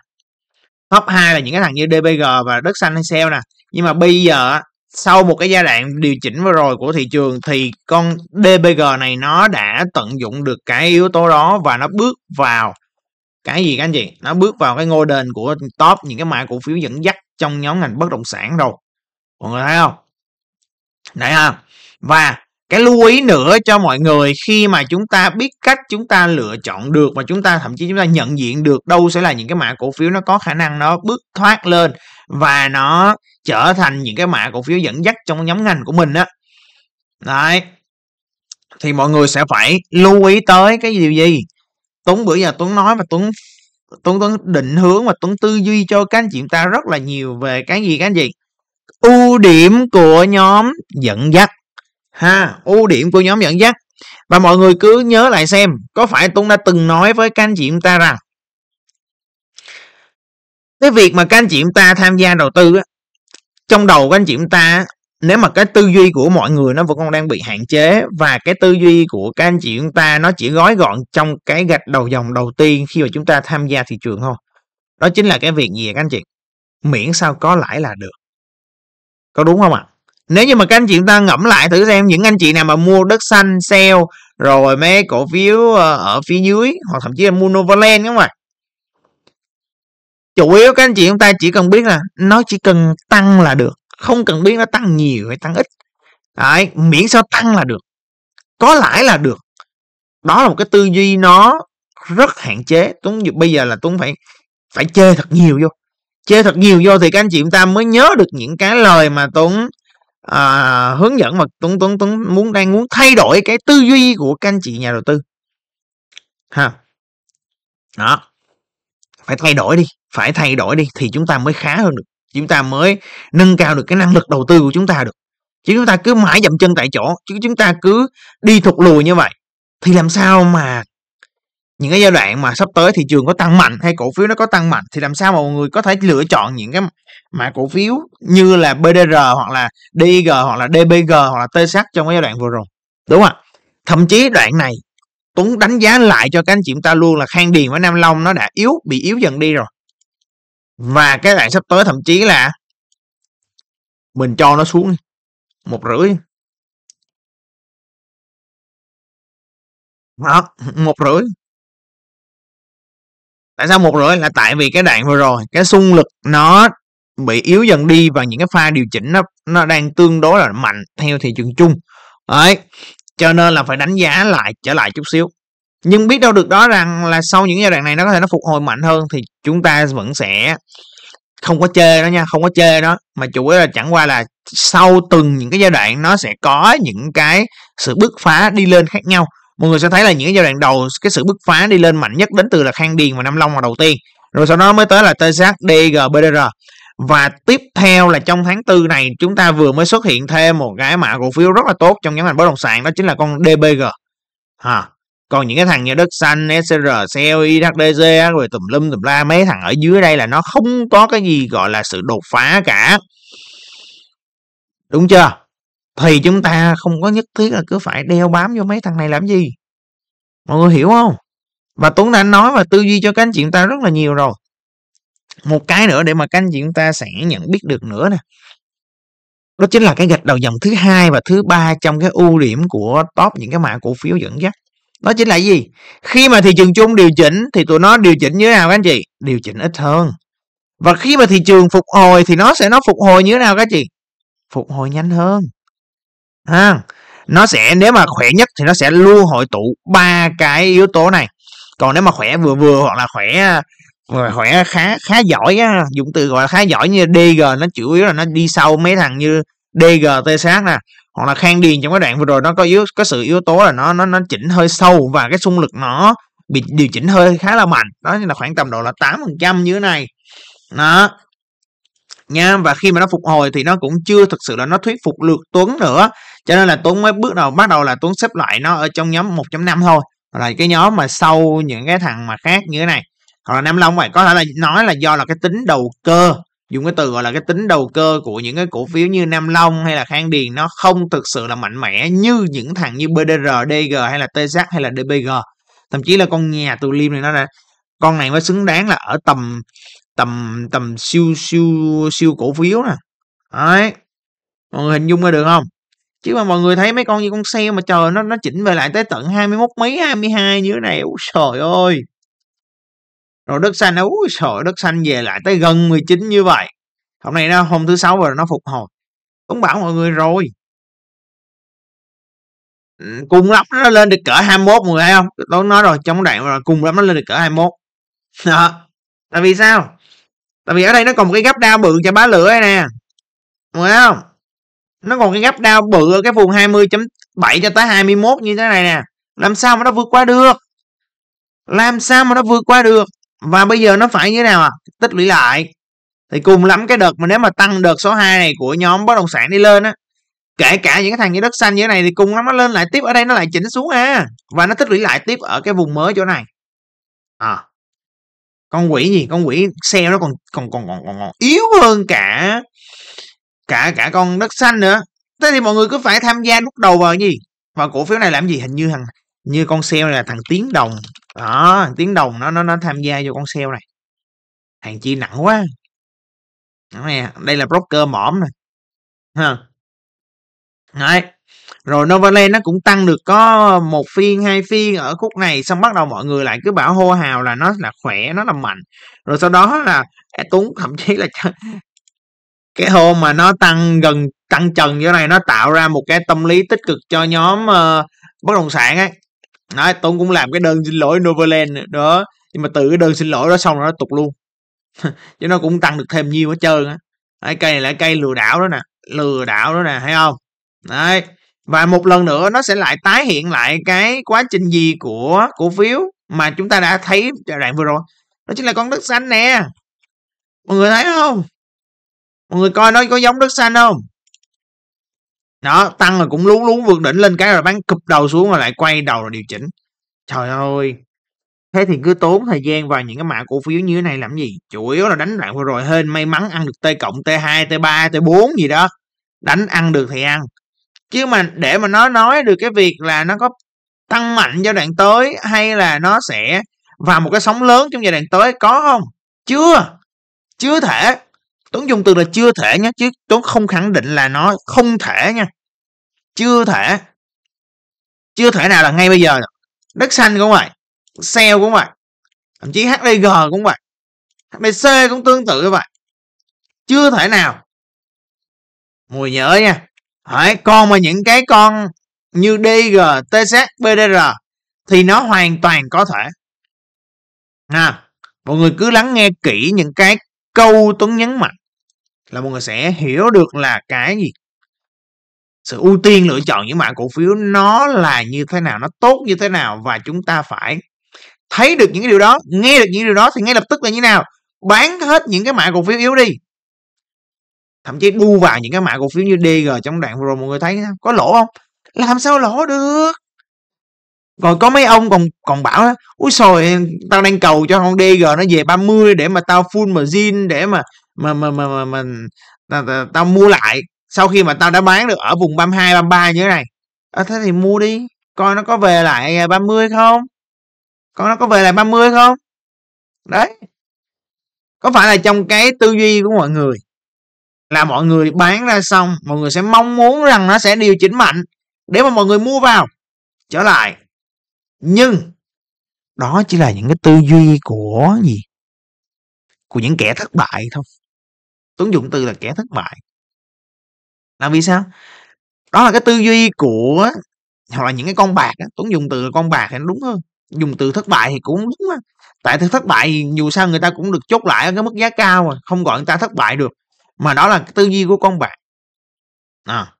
top 2 là những cái thằng như dbg và đất xanh hay sale nè nhưng mà bây giờ sau một cái giai đoạn điều chỉnh vừa rồi của thị trường thì con dbg này nó đã tận dụng được cái yếu tố đó và nó bước vào cái gì các anh chị nó bước vào cái ngôi đền của top những cái mã cổ phiếu dẫn dắt trong nhóm ngành bất động sản rồi mọi người thấy không đấy ha và cái lưu ý nữa cho mọi người khi mà chúng ta biết cách chúng ta lựa chọn được và chúng ta thậm chí chúng ta nhận diện được đâu sẽ là những cái mã cổ phiếu nó có khả năng nó bước thoát lên và nó trở thành những cái mã cổ phiếu dẫn dắt trong nhóm ngành của mình á đấy thì mọi người sẽ phải lưu ý tới cái điều gì tuấn bữa giờ tuấn nói và tuấn tuấn tuấn định hướng và tuấn tư duy cho các anh chị ta rất là nhiều về cái gì cái gì ưu điểm của nhóm dẫn dắt ha ưu điểm của nhóm dẫn dắt và mọi người cứ nhớ lại xem có phải tuấn đã từng nói với các anh chị chúng ta rằng cái việc mà các anh chị chúng ta tham gia đầu tư trong đầu các anh chị chúng ta nếu mà cái tư duy của mọi người nó vẫn còn đang bị hạn chế và cái tư duy của các anh chị chúng ta nó chỉ gói gọn trong cái gạch đầu dòng đầu tiên khi mà chúng ta tham gia thị trường thôi đó chính là cái việc gì các anh chị miễn sao có lãi là được có đúng không ạ à? nếu như mà các anh chị ta ngẫm lại thử xem những anh chị nào mà mua đất xanh sale rồi mấy cổ phiếu ờ, ở phía dưới hoặc thậm chí là mua Novaland đúng không ạ chủ yếu các anh chị chúng ta chỉ cần biết là nó chỉ cần tăng là được không cần biết nó tăng nhiều hay tăng ít Đấy, miễn sao tăng là được có lãi là được đó là một cái tư duy nó rất hạn chế tuấn bây giờ là tuấn phải phải chơi thật nhiều vô chơi thật nhiều vô thì các anh chị chúng ta mới nhớ được những cái lời mà tuấn à, hướng dẫn mà Tuấn Tuấn Tuấn muốn đang muốn thay đổi cái tư duy của các anh chị nhà đầu tư ha đó phải thay đổi đi phải thay đổi đi thì chúng ta mới khá hơn được chúng ta mới nâng cao được cái năng lực đầu tư của chúng ta được chứ chúng ta cứ mãi dậm chân tại chỗ chứ chúng ta cứ đi thụt lùi như vậy thì làm sao mà những cái giai đoạn mà sắp tới thị trường có tăng mạnh hay cổ phiếu nó có tăng mạnh thì làm sao mà mọi người có thể lựa chọn những cái mã cổ phiếu như là BDR hoặc là DIG hoặc là DBG hoặc là TSH trong cái giai đoạn vừa rồi đúng không ạ thậm chí đoạn này Tuấn đánh giá lại cho các anh chị ta luôn là Khang Điền với Nam Long nó đã yếu bị yếu dần đi rồi và cái đoạn sắp tới thậm chí là mình cho nó xuống một rưỡi đó một rưỡi tại sao một rưỡi là tại vì cái đoạn vừa rồi cái xung lực nó bị yếu dần đi và những cái pha điều chỉnh nó nó đang tương đối là mạnh theo thị trường chung đấy cho nên là phải đánh giá lại trở lại chút xíu nhưng biết đâu được đó rằng là sau những giai đoạn này nó có thể nó phục hồi mạnh hơn thì chúng ta vẫn sẽ không có chê đó nha không có chê đó mà chủ yếu là chẳng qua là sau từng những cái giai đoạn nó sẽ có những cái sự bứt phá đi lên khác nhau mọi người sẽ thấy là những cái giai đoạn đầu cái sự bứt phá đi lên mạnh nhất đến từ là khang điền và nam long vào đầu tiên rồi sau đó mới tới là tê giác dg bdr và tiếp theo là trong tháng 4 này chúng ta vừa mới xuất hiện thêm một cái mã cổ phiếu rất là tốt trong nhóm ngành bất động sản đó chính là con DBG. Ha. Còn những cái thằng như Đất Xanh, SR, CLI, HDG rồi tùm lum tùm la mấy thằng ở dưới đây là nó không có cái gì gọi là sự đột phá cả. Đúng chưa? Thì chúng ta không có nhất thiết là cứ phải đeo bám vô mấy thằng này làm gì. Mọi người hiểu không? Và Tuấn đã nói và tư duy cho các anh chị ta rất là nhiều rồi một cái nữa để mà các anh chị chúng ta sẽ nhận biết được nữa nè đó chính là cái gạch đầu dòng thứ hai và thứ ba trong cái ưu điểm của top những cái mã cổ phiếu dẫn dắt đó chính là gì khi mà thị trường chung điều chỉnh thì tụi nó điều chỉnh như thế nào các anh chị điều chỉnh ít hơn và khi mà thị trường phục hồi thì nó sẽ nó phục hồi như thế nào các anh chị phục hồi nhanh hơn à, nó sẽ nếu mà khỏe nhất thì nó sẽ luôn hội tụ ba cái yếu tố này còn nếu mà khỏe vừa vừa hoặc là khỏe khỏe khá khá giỏi á dụng từ gọi là khá giỏi như DG nó chủ yếu là nó đi sâu mấy thằng như DG sát nè hoặc là khang điền trong cái đoạn vừa rồi nó có yếu có sự yếu tố là nó nó nó chỉnh hơi sâu và cái xung lực nó bị điều chỉnh hơi khá là mạnh đó như là khoảng tầm độ là 8% như thế này đó nha và khi mà nó phục hồi thì nó cũng chưa thực sự là nó thuyết phục được Tuấn nữa cho nên là Tuấn mới bước đầu bắt đầu là Tuấn xếp lại nó ở trong nhóm 1.5 thôi là cái nhóm mà sâu những cái thằng mà khác như thế này hoặc là nam long vậy có thể là nói là do là cái tính đầu cơ dùng cái từ gọi là cái tính đầu cơ của những cái cổ phiếu như Nam Long hay là Khang Điền nó không thực sự là mạnh mẽ như những thằng như BDR, DG hay là TSH hay là DBG. Thậm chí là con nhà tù liêm này nó là con này mới xứng đáng là ở tầm tầm tầm siêu siêu siêu cổ phiếu nè. Đấy. Mọi người hình dung ra được không? Chứ mà mọi người thấy mấy con như con xe mà trời nó nó chỉnh về lại tới tận 21 mấy 22 như thế này. úi trời ơi rồi đất xanh úi sợ đất xanh về lại tới gần 19 như vậy hôm nay nó hôm thứ sáu rồi nó phục hồi cũng bảo mọi người rồi ừ, cung lắm nó lên được cỡ 21 mọi người thấy không tôi nói rồi trong đoạn rồi cung lắm nó lên được cỡ 21 đó tại vì sao tại vì ở đây nó còn một cái gấp đao bự cho bá lửa đây nè mọi người không nó còn cái gấp đao bự ở cái vùng 20.7 cho tới 21 như thế này nè làm sao mà nó vượt qua được làm sao mà nó vượt qua được và bây giờ nó phải như thế nào à? tích lũy lại thì cùng lắm cái đợt mà nếu mà tăng đợt số 2 này của nhóm bất động sản đi lên á kể cả những cái thằng như đất xanh như thế này thì cùng lắm nó lên lại tiếp ở đây nó lại chỉnh xuống à và nó tích lũy lại tiếp ở cái vùng mới chỗ này à con quỷ gì con quỷ xe nó còn còn còn còn còn, còn yếu hơn cả cả cả con đất xanh nữa thế thì mọi người cứ phải tham gia lúc đầu vào gì và cổ phiếu này làm gì hình như thằng như con xe này là thằng tiến đồng đó ờ, tiếng đồng nó nó nó tham gia vô con sale này hàng chi nặng quá đó nè đây là broker mỏm này ha đấy rồi Novaland nó cũng tăng được có một phiên hai phiên ở khúc này xong bắt đầu mọi người lại cứ bảo hô hào là nó là khỏe nó là mạnh rồi sau đó là tuấn thậm chí là cái hôm mà nó tăng gần tăng trần như này nó tạo ra một cái tâm lý tích cực cho nhóm uh, bất động sản ấy Đấy, Tuấn cũng làm cái đơn xin lỗi Novaland đó nhưng mà từ cái đơn xin lỗi đó xong rồi nó tục luôn chứ nó cũng tăng được thêm nhiều hết trơn á đấy, cây này là cây lừa đảo đó nè lừa đảo đó nè hay không đấy và một lần nữa nó sẽ lại tái hiện lại cái quá trình gì của cổ phiếu mà chúng ta đã thấy đoạn vừa rồi đó chính là con đất xanh nè mọi người thấy không mọi người coi nó có giống đất xanh không đó tăng rồi cũng lú lú vượt đỉnh lên cái rồi bán cụp đầu xuống rồi lại quay đầu rồi điều chỉnh trời ơi thế thì cứ tốn thời gian vào những cái mã cổ phiếu như thế này làm gì chủ yếu là đánh đoạn vừa rồi hên may mắn ăn được t cộng t 2 t 3 t 4 gì đó đánh ăn được thì ăn chứ mà để mà nó nói được cái việc là nó có tăng mạnh giai đoạn tới hay là nó sẽ vào một cái sóng lớn trong giai đoạn tới có không chưa chưa thể Tuấn dùng từ là chưa thể nhé chứ Tuấn không khẳng định là nó không thể nha chưa thể chưa thể nào là ngay bây giờ đất xanh cũng vậy sale cũng vậy thậm chí HDG cũng vậy HDC cũng tương tự như vậy chưa thể nào mùi nhớ nha hỏi con mà những cái con như DG TSH BDR thì nó hoàn toàn có thể nè mọi người cứ lắng nghe kỹ những cái câu Tuấn nhấn mạnh là mọi người sẽ hiểu được là cái gì sự ưu tiên lựa chọn những mã cổ phiếu nó là như thế nào nó tốt như thế nào và chúng ta phải thấy được những cái điều đó nghe được những điều đó thì ngay lập tức là như nào bán hết những cái mã cổ phiếu yếu đi thậm chí đu vào những cái mã cổ phiếu như DG trong đoạn vừa rồi mọi người thấy có lỗ không làm sao lỗ được còn có mấy ông còn còn bảo đó, úi sồi tao đang cầu cho con DG nó về 30 để mà tao full margin để mà mà mà mà mà, mà tao, tao, tao mua lại sau khi mà tao đã bán được ở vùng 32 33 như thế này à, thế thì mua đi coi nó có về lại 30 à, không coi nó có về lại 30 không đấy có phải là trong cái tư duy của mọi người là mọi người bán ra xong mọi người sẽ mong muốn rằng nó sẽ điều chỉnh mạnh để mà mọi người mua vào trở lại nhưng đó chỉ là những cái tư duy của gì của những kẻ thất bại thôi Tuấn dụng từ là kẻ thất bại là vì sao đó là cái tư duy của hoặc là những cái con bạc đó. Tuấn dùng từ con bạc thì nó đúng hơn dùng từ thất bại thì cũng đúng á tại từ thất bại dù sao người ta cũng được chốt lại ở cái mức giá cao mà không gọi người ta thất bại được mà đó là tư duy của con bạc à.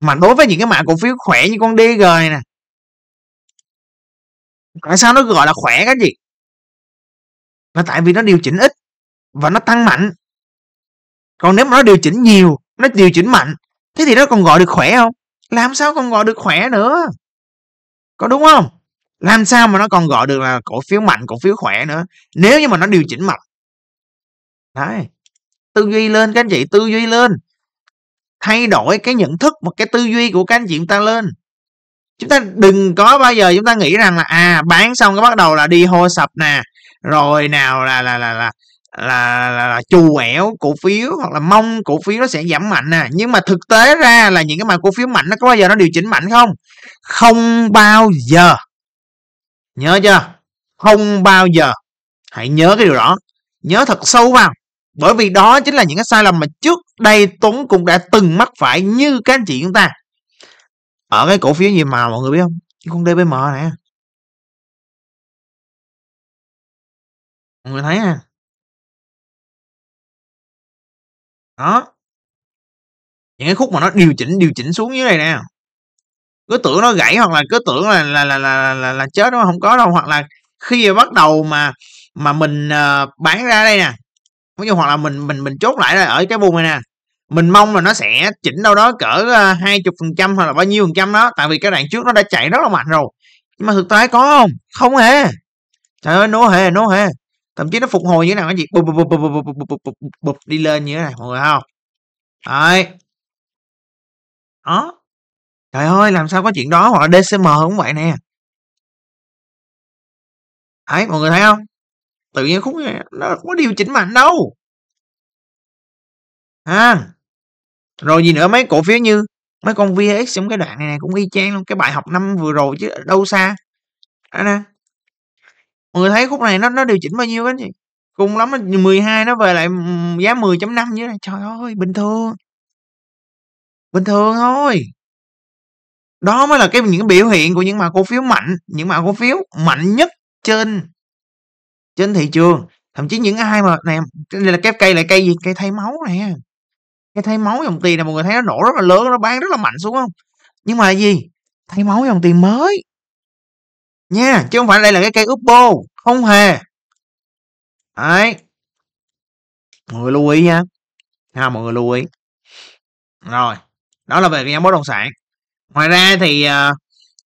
mà đối với những cái mã cổ phiếu khỏe như con DG này nè tại sao nó gọi là khỏe cái gì là tại vì nó điều chỉnh ít và nó tăng mạnh còn nếu mà nó điều chỉnh nhiều nó điều chỉnh mạnh thế thì nó còn gọi được khỏe không làm sao còn gọi được khỏe nữa có đúng không làm sao mà nó còn gọi được là cổ phiếu mạnh cổ phiếu khỏe nữa nếu như mà nó điều chỉnh mạnh đấy tư duy lên các anh chị tư duy lên thay đổi cái nhận thức và cái tư duy của các anh chị chúng ta lên chúng ta đừng có bao giờ chúng ta nghĩ rằng là à bán xong cái bắt đầu là đi hô sập nè rồi nào là là là là là, là, là chù ẻo cổ phiếu hoặc là mong cổ phiếu nó sẽ giảm mạnh à nhưng mà thực tế ra là những cái mà cổ phiếu mạnh nó có bao giờ nó điều chỉnh mạnh không không bao giờ nhớ chưa không bao giờ hãy nhớ cái điều đó nhớ thật sâu vào bởi vì đó chính là những cái sai lầm mà trước đây Tuấn cũng đã từng mắc phải như các anh chị chúng ta ở cái cổ phiếu gì mà mọi người biết không con DBM nè mọi người thấy à đó những cái khúc mà nó điều chỉnh điều chỉnh xuống dưới này nè cứ tưởng nó gãy hoặc là cứ tưởng là là là là, là, là chết nó không có đâu hoặc là khi bắt đầu mà mà mình uh, bán ra đây nè ví dụ hoặc là mình mình mình chốt lại ở cái vùng này nè mình mong là nó sẽ chỉnh đâu đó cỡ ờ, hai chục phần trăm hoặc là bao nhiêu phần trăm đó tại vì cái đoạn trước nó đã chạy rất là mạnh rồi nhưng mà thực tế có không không hề trời ơi nó hề nó hề thậm chí nó phục hồi như thế nào cái gì bụp bụp bụp bụp bụp bụp bụp bụp bụp đi lên như thế này mọi người không đấy đó trời ơi làm sao có chuyện đó hoặc là dcm cũng vậy nè đấy mọi người thấy không tự nhiên không nó không có điều chỉnh mạnh đâu à rồi gì nữa mấy cổ phiếu như mấy con vx trong cái đoạn này, này cũng y chang luôn cái bài học năm vừa rồi chứ đâu xa đó nè mọi người thấy khúc này nó nó điều chỉnh bao nhiêu cái gì cùng lắm là 12 nó về lại giá 10.5 như này trời ơi bình thường bình thường thôi đó mới là cái những biểu hiện của những mã cổ phiếu mạnh những mã cổ phiếu mạnh nhất trên trên thị trường thậm chí những ai mà này là cái cây là cây gì cây thay máu này, cây thay máu dòng tiền này mọi người thấy nó nổ rất là lớn nó bán rất là mạnh xuống không nhưng mà gì thay máu dòng tiền mới nha chứ không phải đây là cái cây Oppo không hề đấy mọi người lưu ý nha ha mọi người lưu ý rồi đó là về cái nhóm bất động sản ngoài ra thì à,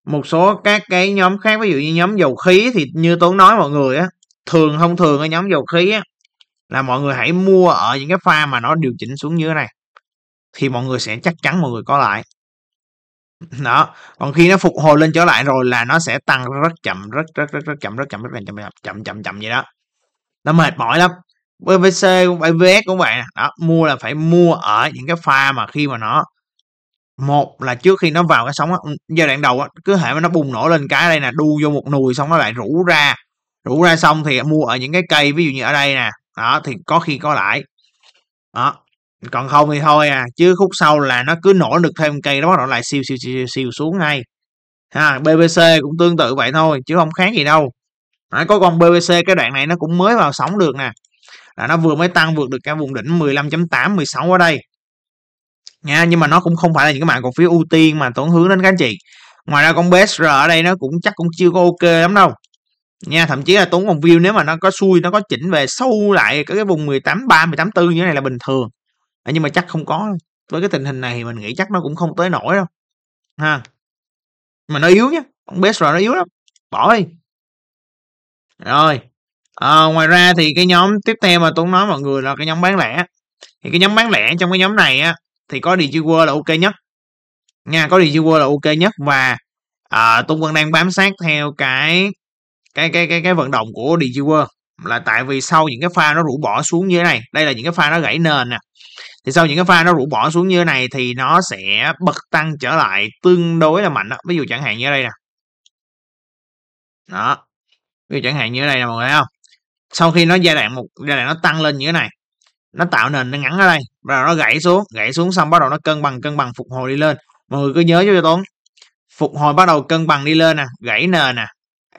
một số các cái nhóm khác ví dụ như nhóm dầu khí thì như tuấn nói mọi người á thường không thường ở nhóm dầu khí á là mọi người hãy mua ở những cái pha mà nó điều chỉnh xuống như thế này thì mọi người sẽ chắc chắn mọi người có lại đó còn khi nó phục hồi lên trở lại rồi là nó sẽ tăng rất chậm rất rất rất rất chậm rất chậm rất chậm chậm chậm chậm, chậm chậm vậy đó nó mệt mỏi lắm BVC cũng vậy VS cũng vậy đó mua là phải mua ở những cái pha mà khi mà nó một là trước khi nó vào cái sóng ừ, giai đoạn đầu á cứ hệ mà nó bùng nổ lên cái đây nè đu vô một nùi xong nó lại rủ ra rủ ra xong thì mua ở những cái cây ví dụ như ở đây nè đó thì có khi có lại đó còn không thì thôi à chứ khúc sau là nó cứ nổi được thêm cây đó nó lại siêu siêu siêu, siêu xuống ngay ha bbc cũng tương tự vậy thôi chứ không khác gì đâu Đấy, có con bbc cái đoạn này nó cũng mới vào sóng được nè là nó vừa mới tăng vượt được cái vùng đỉnh 15.8 16 ở đây nha nhưng mà nó cũng không phải là những cái mã cổ phiếu ưu tiên mà tổn hướng đến các anh chị ngoài ra con BSR ở đây nó cũng chắc cũng chưa có ok lắm đâu nha thậm chí là tốn còn view nếu mà nó có xui nó có chỉnh về sâu lại cái vùng 18 3 18 4 như thế này là bình thường à, nhưng mà chắc không có với cái tình hình này mình nghĩ chắc nó cũng không tới nổi đâu ha mà nó yếu nhá con bé nó yếu lắm bỏ đi rồi à, ngoài ra thì cái nhóm tiếp theo mà tôi nói mọi người là cái nhóm bán lẻ thì cái nhóm bán lẻ trong cái nhóm này á thì có DigiWorld là ok nhất nha có DigiWorld là ok nhất và à, Tung Quân đang bám sát theo cái cái cái cái cái vận động của DigiWorld là tại vì sau những cái pha nó rũ bỏ xuống như thế này đây là những cái pha nó gãy nền nè thì sau những cái pha nó rũ bỏ xuống như thế này thì nó sẽ bật tăng trở lại tương đối là mạnh đó. ví dụ chẳng hạn như ở đây nè đó ví dụ chẳng hạn như ở đây nè mọi người thấy không sau khi nó giai đoạn một giai đoạn nó tăng lên như thế này nó tạo nền nó ngắn ở đây rồi nó gãy xuống gãy xuống xong bắt đầu nó cân bằng cân bằng phục hồi đi lên mọi người cứ nhớ cho tôi tốn phục hồi bắt đầu cân bằng đi lên nè gãy nền nè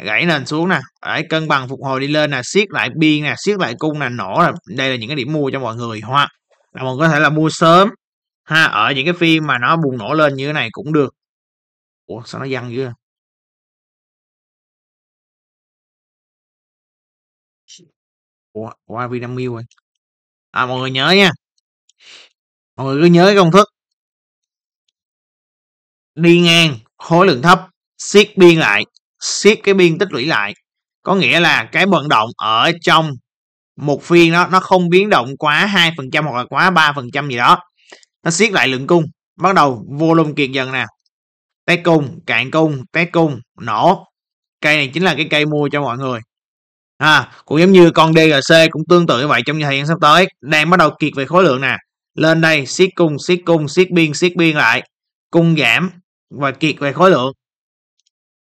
gãy nền xuống nè đấy cân bằng phục hồi đi lên nè siết lại biên nè siết lại cung nè nổ là đây là những cái điểm mua cho mọi người hoặc là mọi người có thể là mua sớm ha ở những cái phiên mà nó bùng nổ lên như thế này cũng được ủa sao nó văng dữ vậy? ủa qua vinamilk rồi à mọi người nhớ nha mọi người cứ nhớ cái công thức đi ngang khối lượng thấp siết biên lại siết cái biên tích lũy lại có nghĩa là cái vận động ở trong một phiên đó nó không biến động quá hai phần trăm hoặc là quá ba phần trăm gì đó nó siết lại lượng cung bắt đầu volume kiệt dần nè té cung cạn cung té cung nổ cây này chính là cái cây mua cho mọi người à, cũng giống như con DGC cũng tương tự như vậy trong thời gian sắp tới đang bắt đầu kiệt về khối lượng nè lên đây siết cung siết cung siết biên siết biên lại cung giảm và kiệt về khối lượng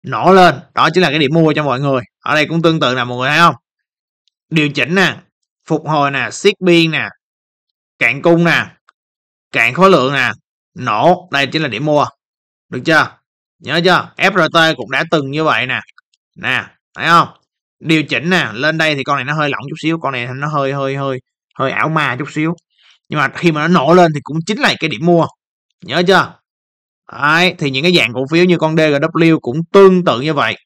nổ lên đó chính là cái điểm mua cho mọi người ở đây cũng tương tự là mọi người thấy không điều chỉnh nè phục hồi nè siết biên nè cạn cung nè cạn khối lượng nè nổ đây chính là điểm mua được chưa nhớ chưa frt cũng đã từng như vậy nè nè thấy không điều chỉnh nè lên đây thì con này nó hơi lỏng chút xíu con này nó hơi hơi hơi hơi ảo ma chút xíu nhưng mà khi mà nó nổ lên thì cũng chính là cái điểm mua nhớ chưa Đấy, thì những cái dạng cổ phiếu như con DGW cũng tương tự như vậy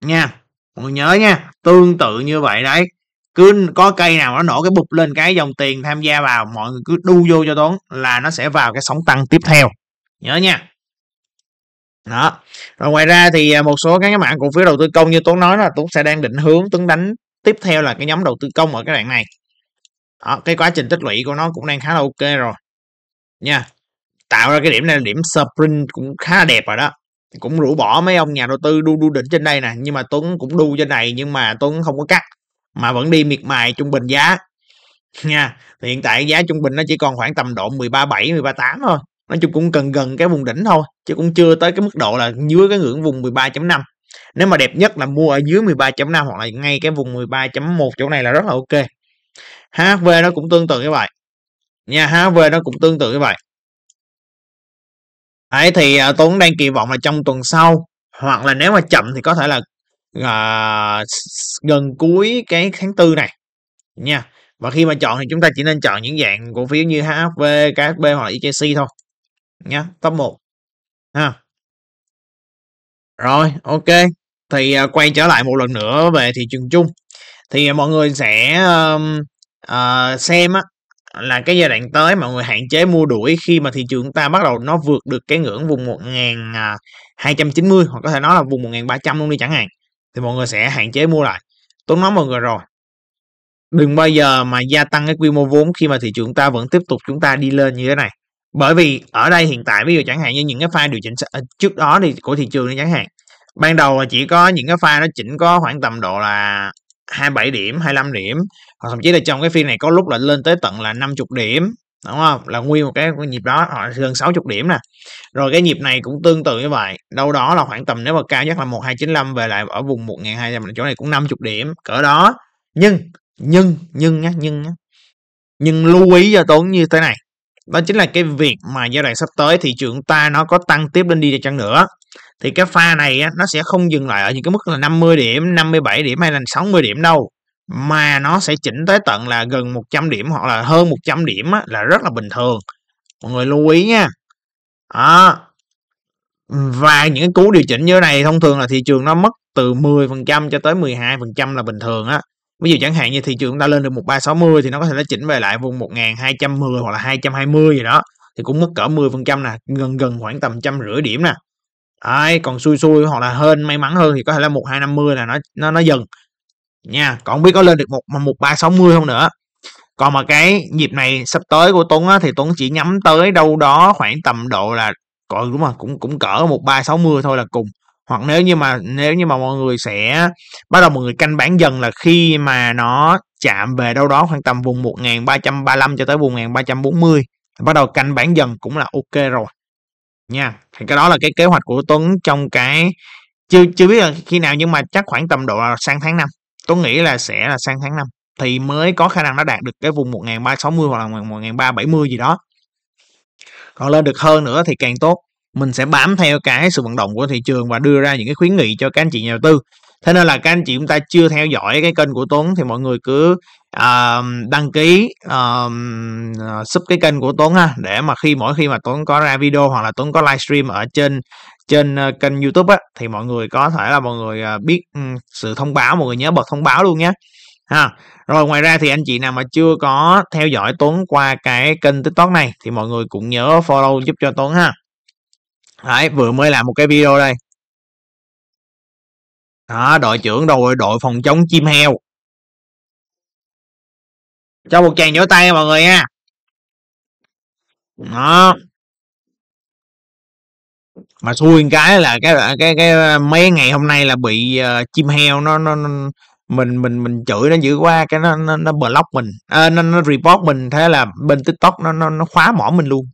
nha mọi người nhớ nha tương tự như vậy đấy cứ có cây nào nó nổ cái bụp lên cái dòng tiền tham gia vào mọi người cứ đu vô cho tốn là nó sẽ vào cái sóng tăng tiếp theo nhớ nha đó rồi ngoài ra thì à, một số các cái mảng cổ phiếu đầu tư công như tuấn nói là tuấn sẽ đang định hướng tuấn đánh tiếp theo là cái nhóm đầu tư công ở cái đoạn này đó, cái quá trình tích lũy của nó cũng đang khá là ok rồi nha tạo ra cái điểm này là điểm sprint cũng khá đẹp rồi đó cũng rủ bỏ mấy ông nhà đầu tư đu đu đỉnh trên đây nè nhưng mà Tuấn cũng đu trên này nhưng mà Tuấn không có cắt mà vẫn đi miệt mài trung bình giá nha thì hiện tại giá trung bình nó chỉ còn khoảng tầm độ 13.7 13.8 thôi nói chung cũng cần gần cái vùng đỉnh thôi chứ cũng chưa tới cái mức độ là dưới cái ngưỡng vùng 13.5 nếu mà đẹp nhất là mua ở dưới 13.5 hoặc là ngay cái vùng 13.1 chỗ này là rất là ok HV nó cũng tương tự như vậy nha HV nó cũng tương tự như vậy Đấy, thì uh, à, Tuấn đang kỳ vọng là trong tuần sau hoặc là nếu mà chậm thì có thể là uh, gần cuối cái tháng tư này nha. Và khi mà chọn thì chúng ta chỉ nên chọn những dạng cổ phiếu như HHV, KHB hoặc là EJC thôi. Nhá, top 1. Ha. Rồi, ok. Thì uh, quay trở lại một lần nữa về thị trường chung. Thì uh, mọi người sẽ uh, uh, xem á là cái giai đoạn tới mọi người hạn chế mua đuổi khi mà thị trường ta bắt đầu nó vượt được cái ngưỡng vùng 1290 à, hoặc có thể nói là vùng 1300 luôn đi chẳng hạn thì mọi người sẽ hạn chế mua lại tôi nói mọi người rồi đừng bao giờ mà gia tăng cái quy mô vốn khi mà thị trường ta vẫn tiếp tục chúng ta đi lên như thế này bởi vì ở đây hiện tại ví dụ chẳng hạn như những cái pha điều chỉnh à, trước đó thì của thị trường chẳng hạn ban đầu chỉ có những cái pha nó chỉnh có khoảng tầm độ là 27 điểm 25 điểm hoặc thậm chí là trong cái phiên này có lúc là lên tới tận là 50 điểm đúng không là nguyên một cái nhịp đó họ gần 60 điểm nè rồi cái nhịp này cũng tương tự như vậy đâu đó là khoảng tầm nếu mà cao nhất là 1295 về lại ở vùng 1200 chỗ này cũng 50 điểm cỡ đó nhưng nhưng nhưng nhá nhưng nhá nhưng lưu ý cho Tuấn như thế này đó chính là cái việc mà giai đoạn sắp tới thị trường ta nó có tăng tiếp lên đi chăng nữa thì cái pha này á, nó sẽ không dừng lại ở những cái mức là 50 điểm 57 điểm hay là 60 điểm đâu mà nó sẽ chỉnh tới tận là gần 100 điểm hoặc là hơn 100 điểm á, là rất là bình thường mọi người lưu ý nha đó. và những cú điều chỉnh như thế này thông thường là thị trường nó mất từ 10% cho tới 12% là bình thường á ví dụ chẳng hạn như thị trường chúng ta lên được 1360 thì nó có thể nó chỉnh về lại vùng 1210 hoặc là 220 gì đó thì cũng mất cỡ 10% nè gần gần khoảng tầm trăm rưỡi điểm nè Đấy, còn xui xui hoặc là hơn may mắn hơn thì có thể là 1250 là nó nó nó dừng nha còn không biết có lên được một một ba sáu mươi không nữa còn mà cái nhịp này sắp tới của Tuấn á, thì Tuấn chỉ nhắm tới đâu đó khoảng tầm độ là còn đúng mà cũng cũng cỡ một ba sáu mươi thôi là cùng hoặc nếu như mà nếu như mà mọi người sẽ bắt đầu mọi người canh bán dần là khi mà nó chạm về đâu đó khoảng tầm vùng 1335 cho tới vùng 1340 bắt đầu canh bán dần cũng là ok rồi nha thì cái đó là cái kế hoạch của Tuấn trong cái chưa chưa biết là khi nào nhưng mà chắc khoảng tầm độ là sang tháng 5 Tuấn nghĩ là sẽ là sang tháng 5 thì mới có khả năng nó đạt được cái vùng 1360 hoặc là 1370 gì đó còn lên được hơn nữa thì càng tốt mình sẽ bám theo cái sự vận động của thị trường và đưa ra những cái khuyến nghị cho các anh chị nhà đầu tư thế nên là các anh chị chúng ta chưa theo dõi cái kênh của Tuấn thì mọi người cứ uh, đăng ký uh, sub cái kênh của Tuấn ha để mà khi mỗi khi mà Tuấn có ra video hoặc là Tuấn có livestream ở trên trên ờ, kênh YouTube á thì mọi người có thể là mọi người biết ừ, sự thông báo mọi người nhớ bật thông báo luôn nhé ha rồi ngoài ra thì anh chị nào mà chưa có theo dõi Tuấn qua cái kênh TikTok này thì mọi người cũng nhớ follow giúp cho Tuấn ha Đấy, vừa mới làm một cái video đây đó đội trưởng đội đội phòng chống chim heo cho một chàng vỗ tay mọi người nha đó mà xui cái là cái cái cái mấy ngày hôm nay là bị uh, chim heo nó nó, nó mình mình mình chửi nó dữ quá cái nó nó, nó block mình à, nó nó report mình thế là bên tiktok nó nó nó khóa mỏ mình luôn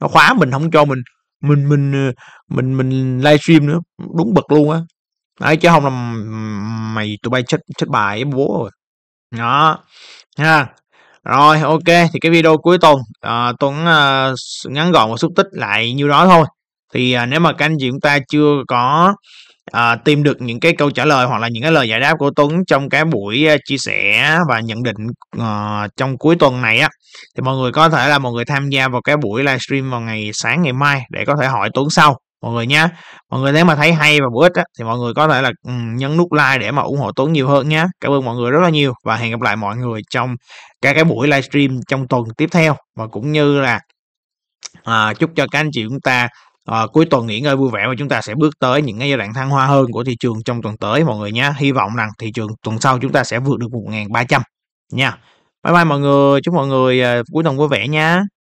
nó khóa mình không cho mình mình mình mình ờ, mình, mình livestream nữa đúng bực luôn á đấy chứ không là mày tụi bay chết chết bài bố rồi đó ha rồi ok thì cái video cuối tuần à, tuấn à, ngắn gọn và xúc tích lại như đó thôi thì à, nếu mà các anh chị chúng ta chưa có à, tìm được những cái câu trả lời hoặc là những cái lời giải đáp của Tuấn trong cái buổi chia sẻ và nhận định à, trong cuối tuần này á thì mọi người có thể là mọi người tham gia vào cái buổi livestream vào ngày sáng ngày mai để có thể hỏi Tuấn sau mọi người nha mọi người nếu mà thấy hay và bổ ích á, thì mọi người có thể là um, nhấn nút like để mà ủng hộ Tuấn nhiều hơn nhé cảm ơn mọi người rất là nhiều và hẹn gặp lại mọi người trong các cái buổi livestream trong tuần tiếp theo và cũng như là à, chúc cho các anh chị chúng ta à, cuối tuần nghỉ ngơi vui vẻ và chúng ta sẽ bước tới những cái giai đoạn thăng hoa hơn của thị trường trong tuần tới mọi người nhé hy vọng rằng thị trường tuần sau chúng ta sẽ vượt được 1.300 nha bye bye mọi người chúc mọi người à, cuối tuần vui vẻ nha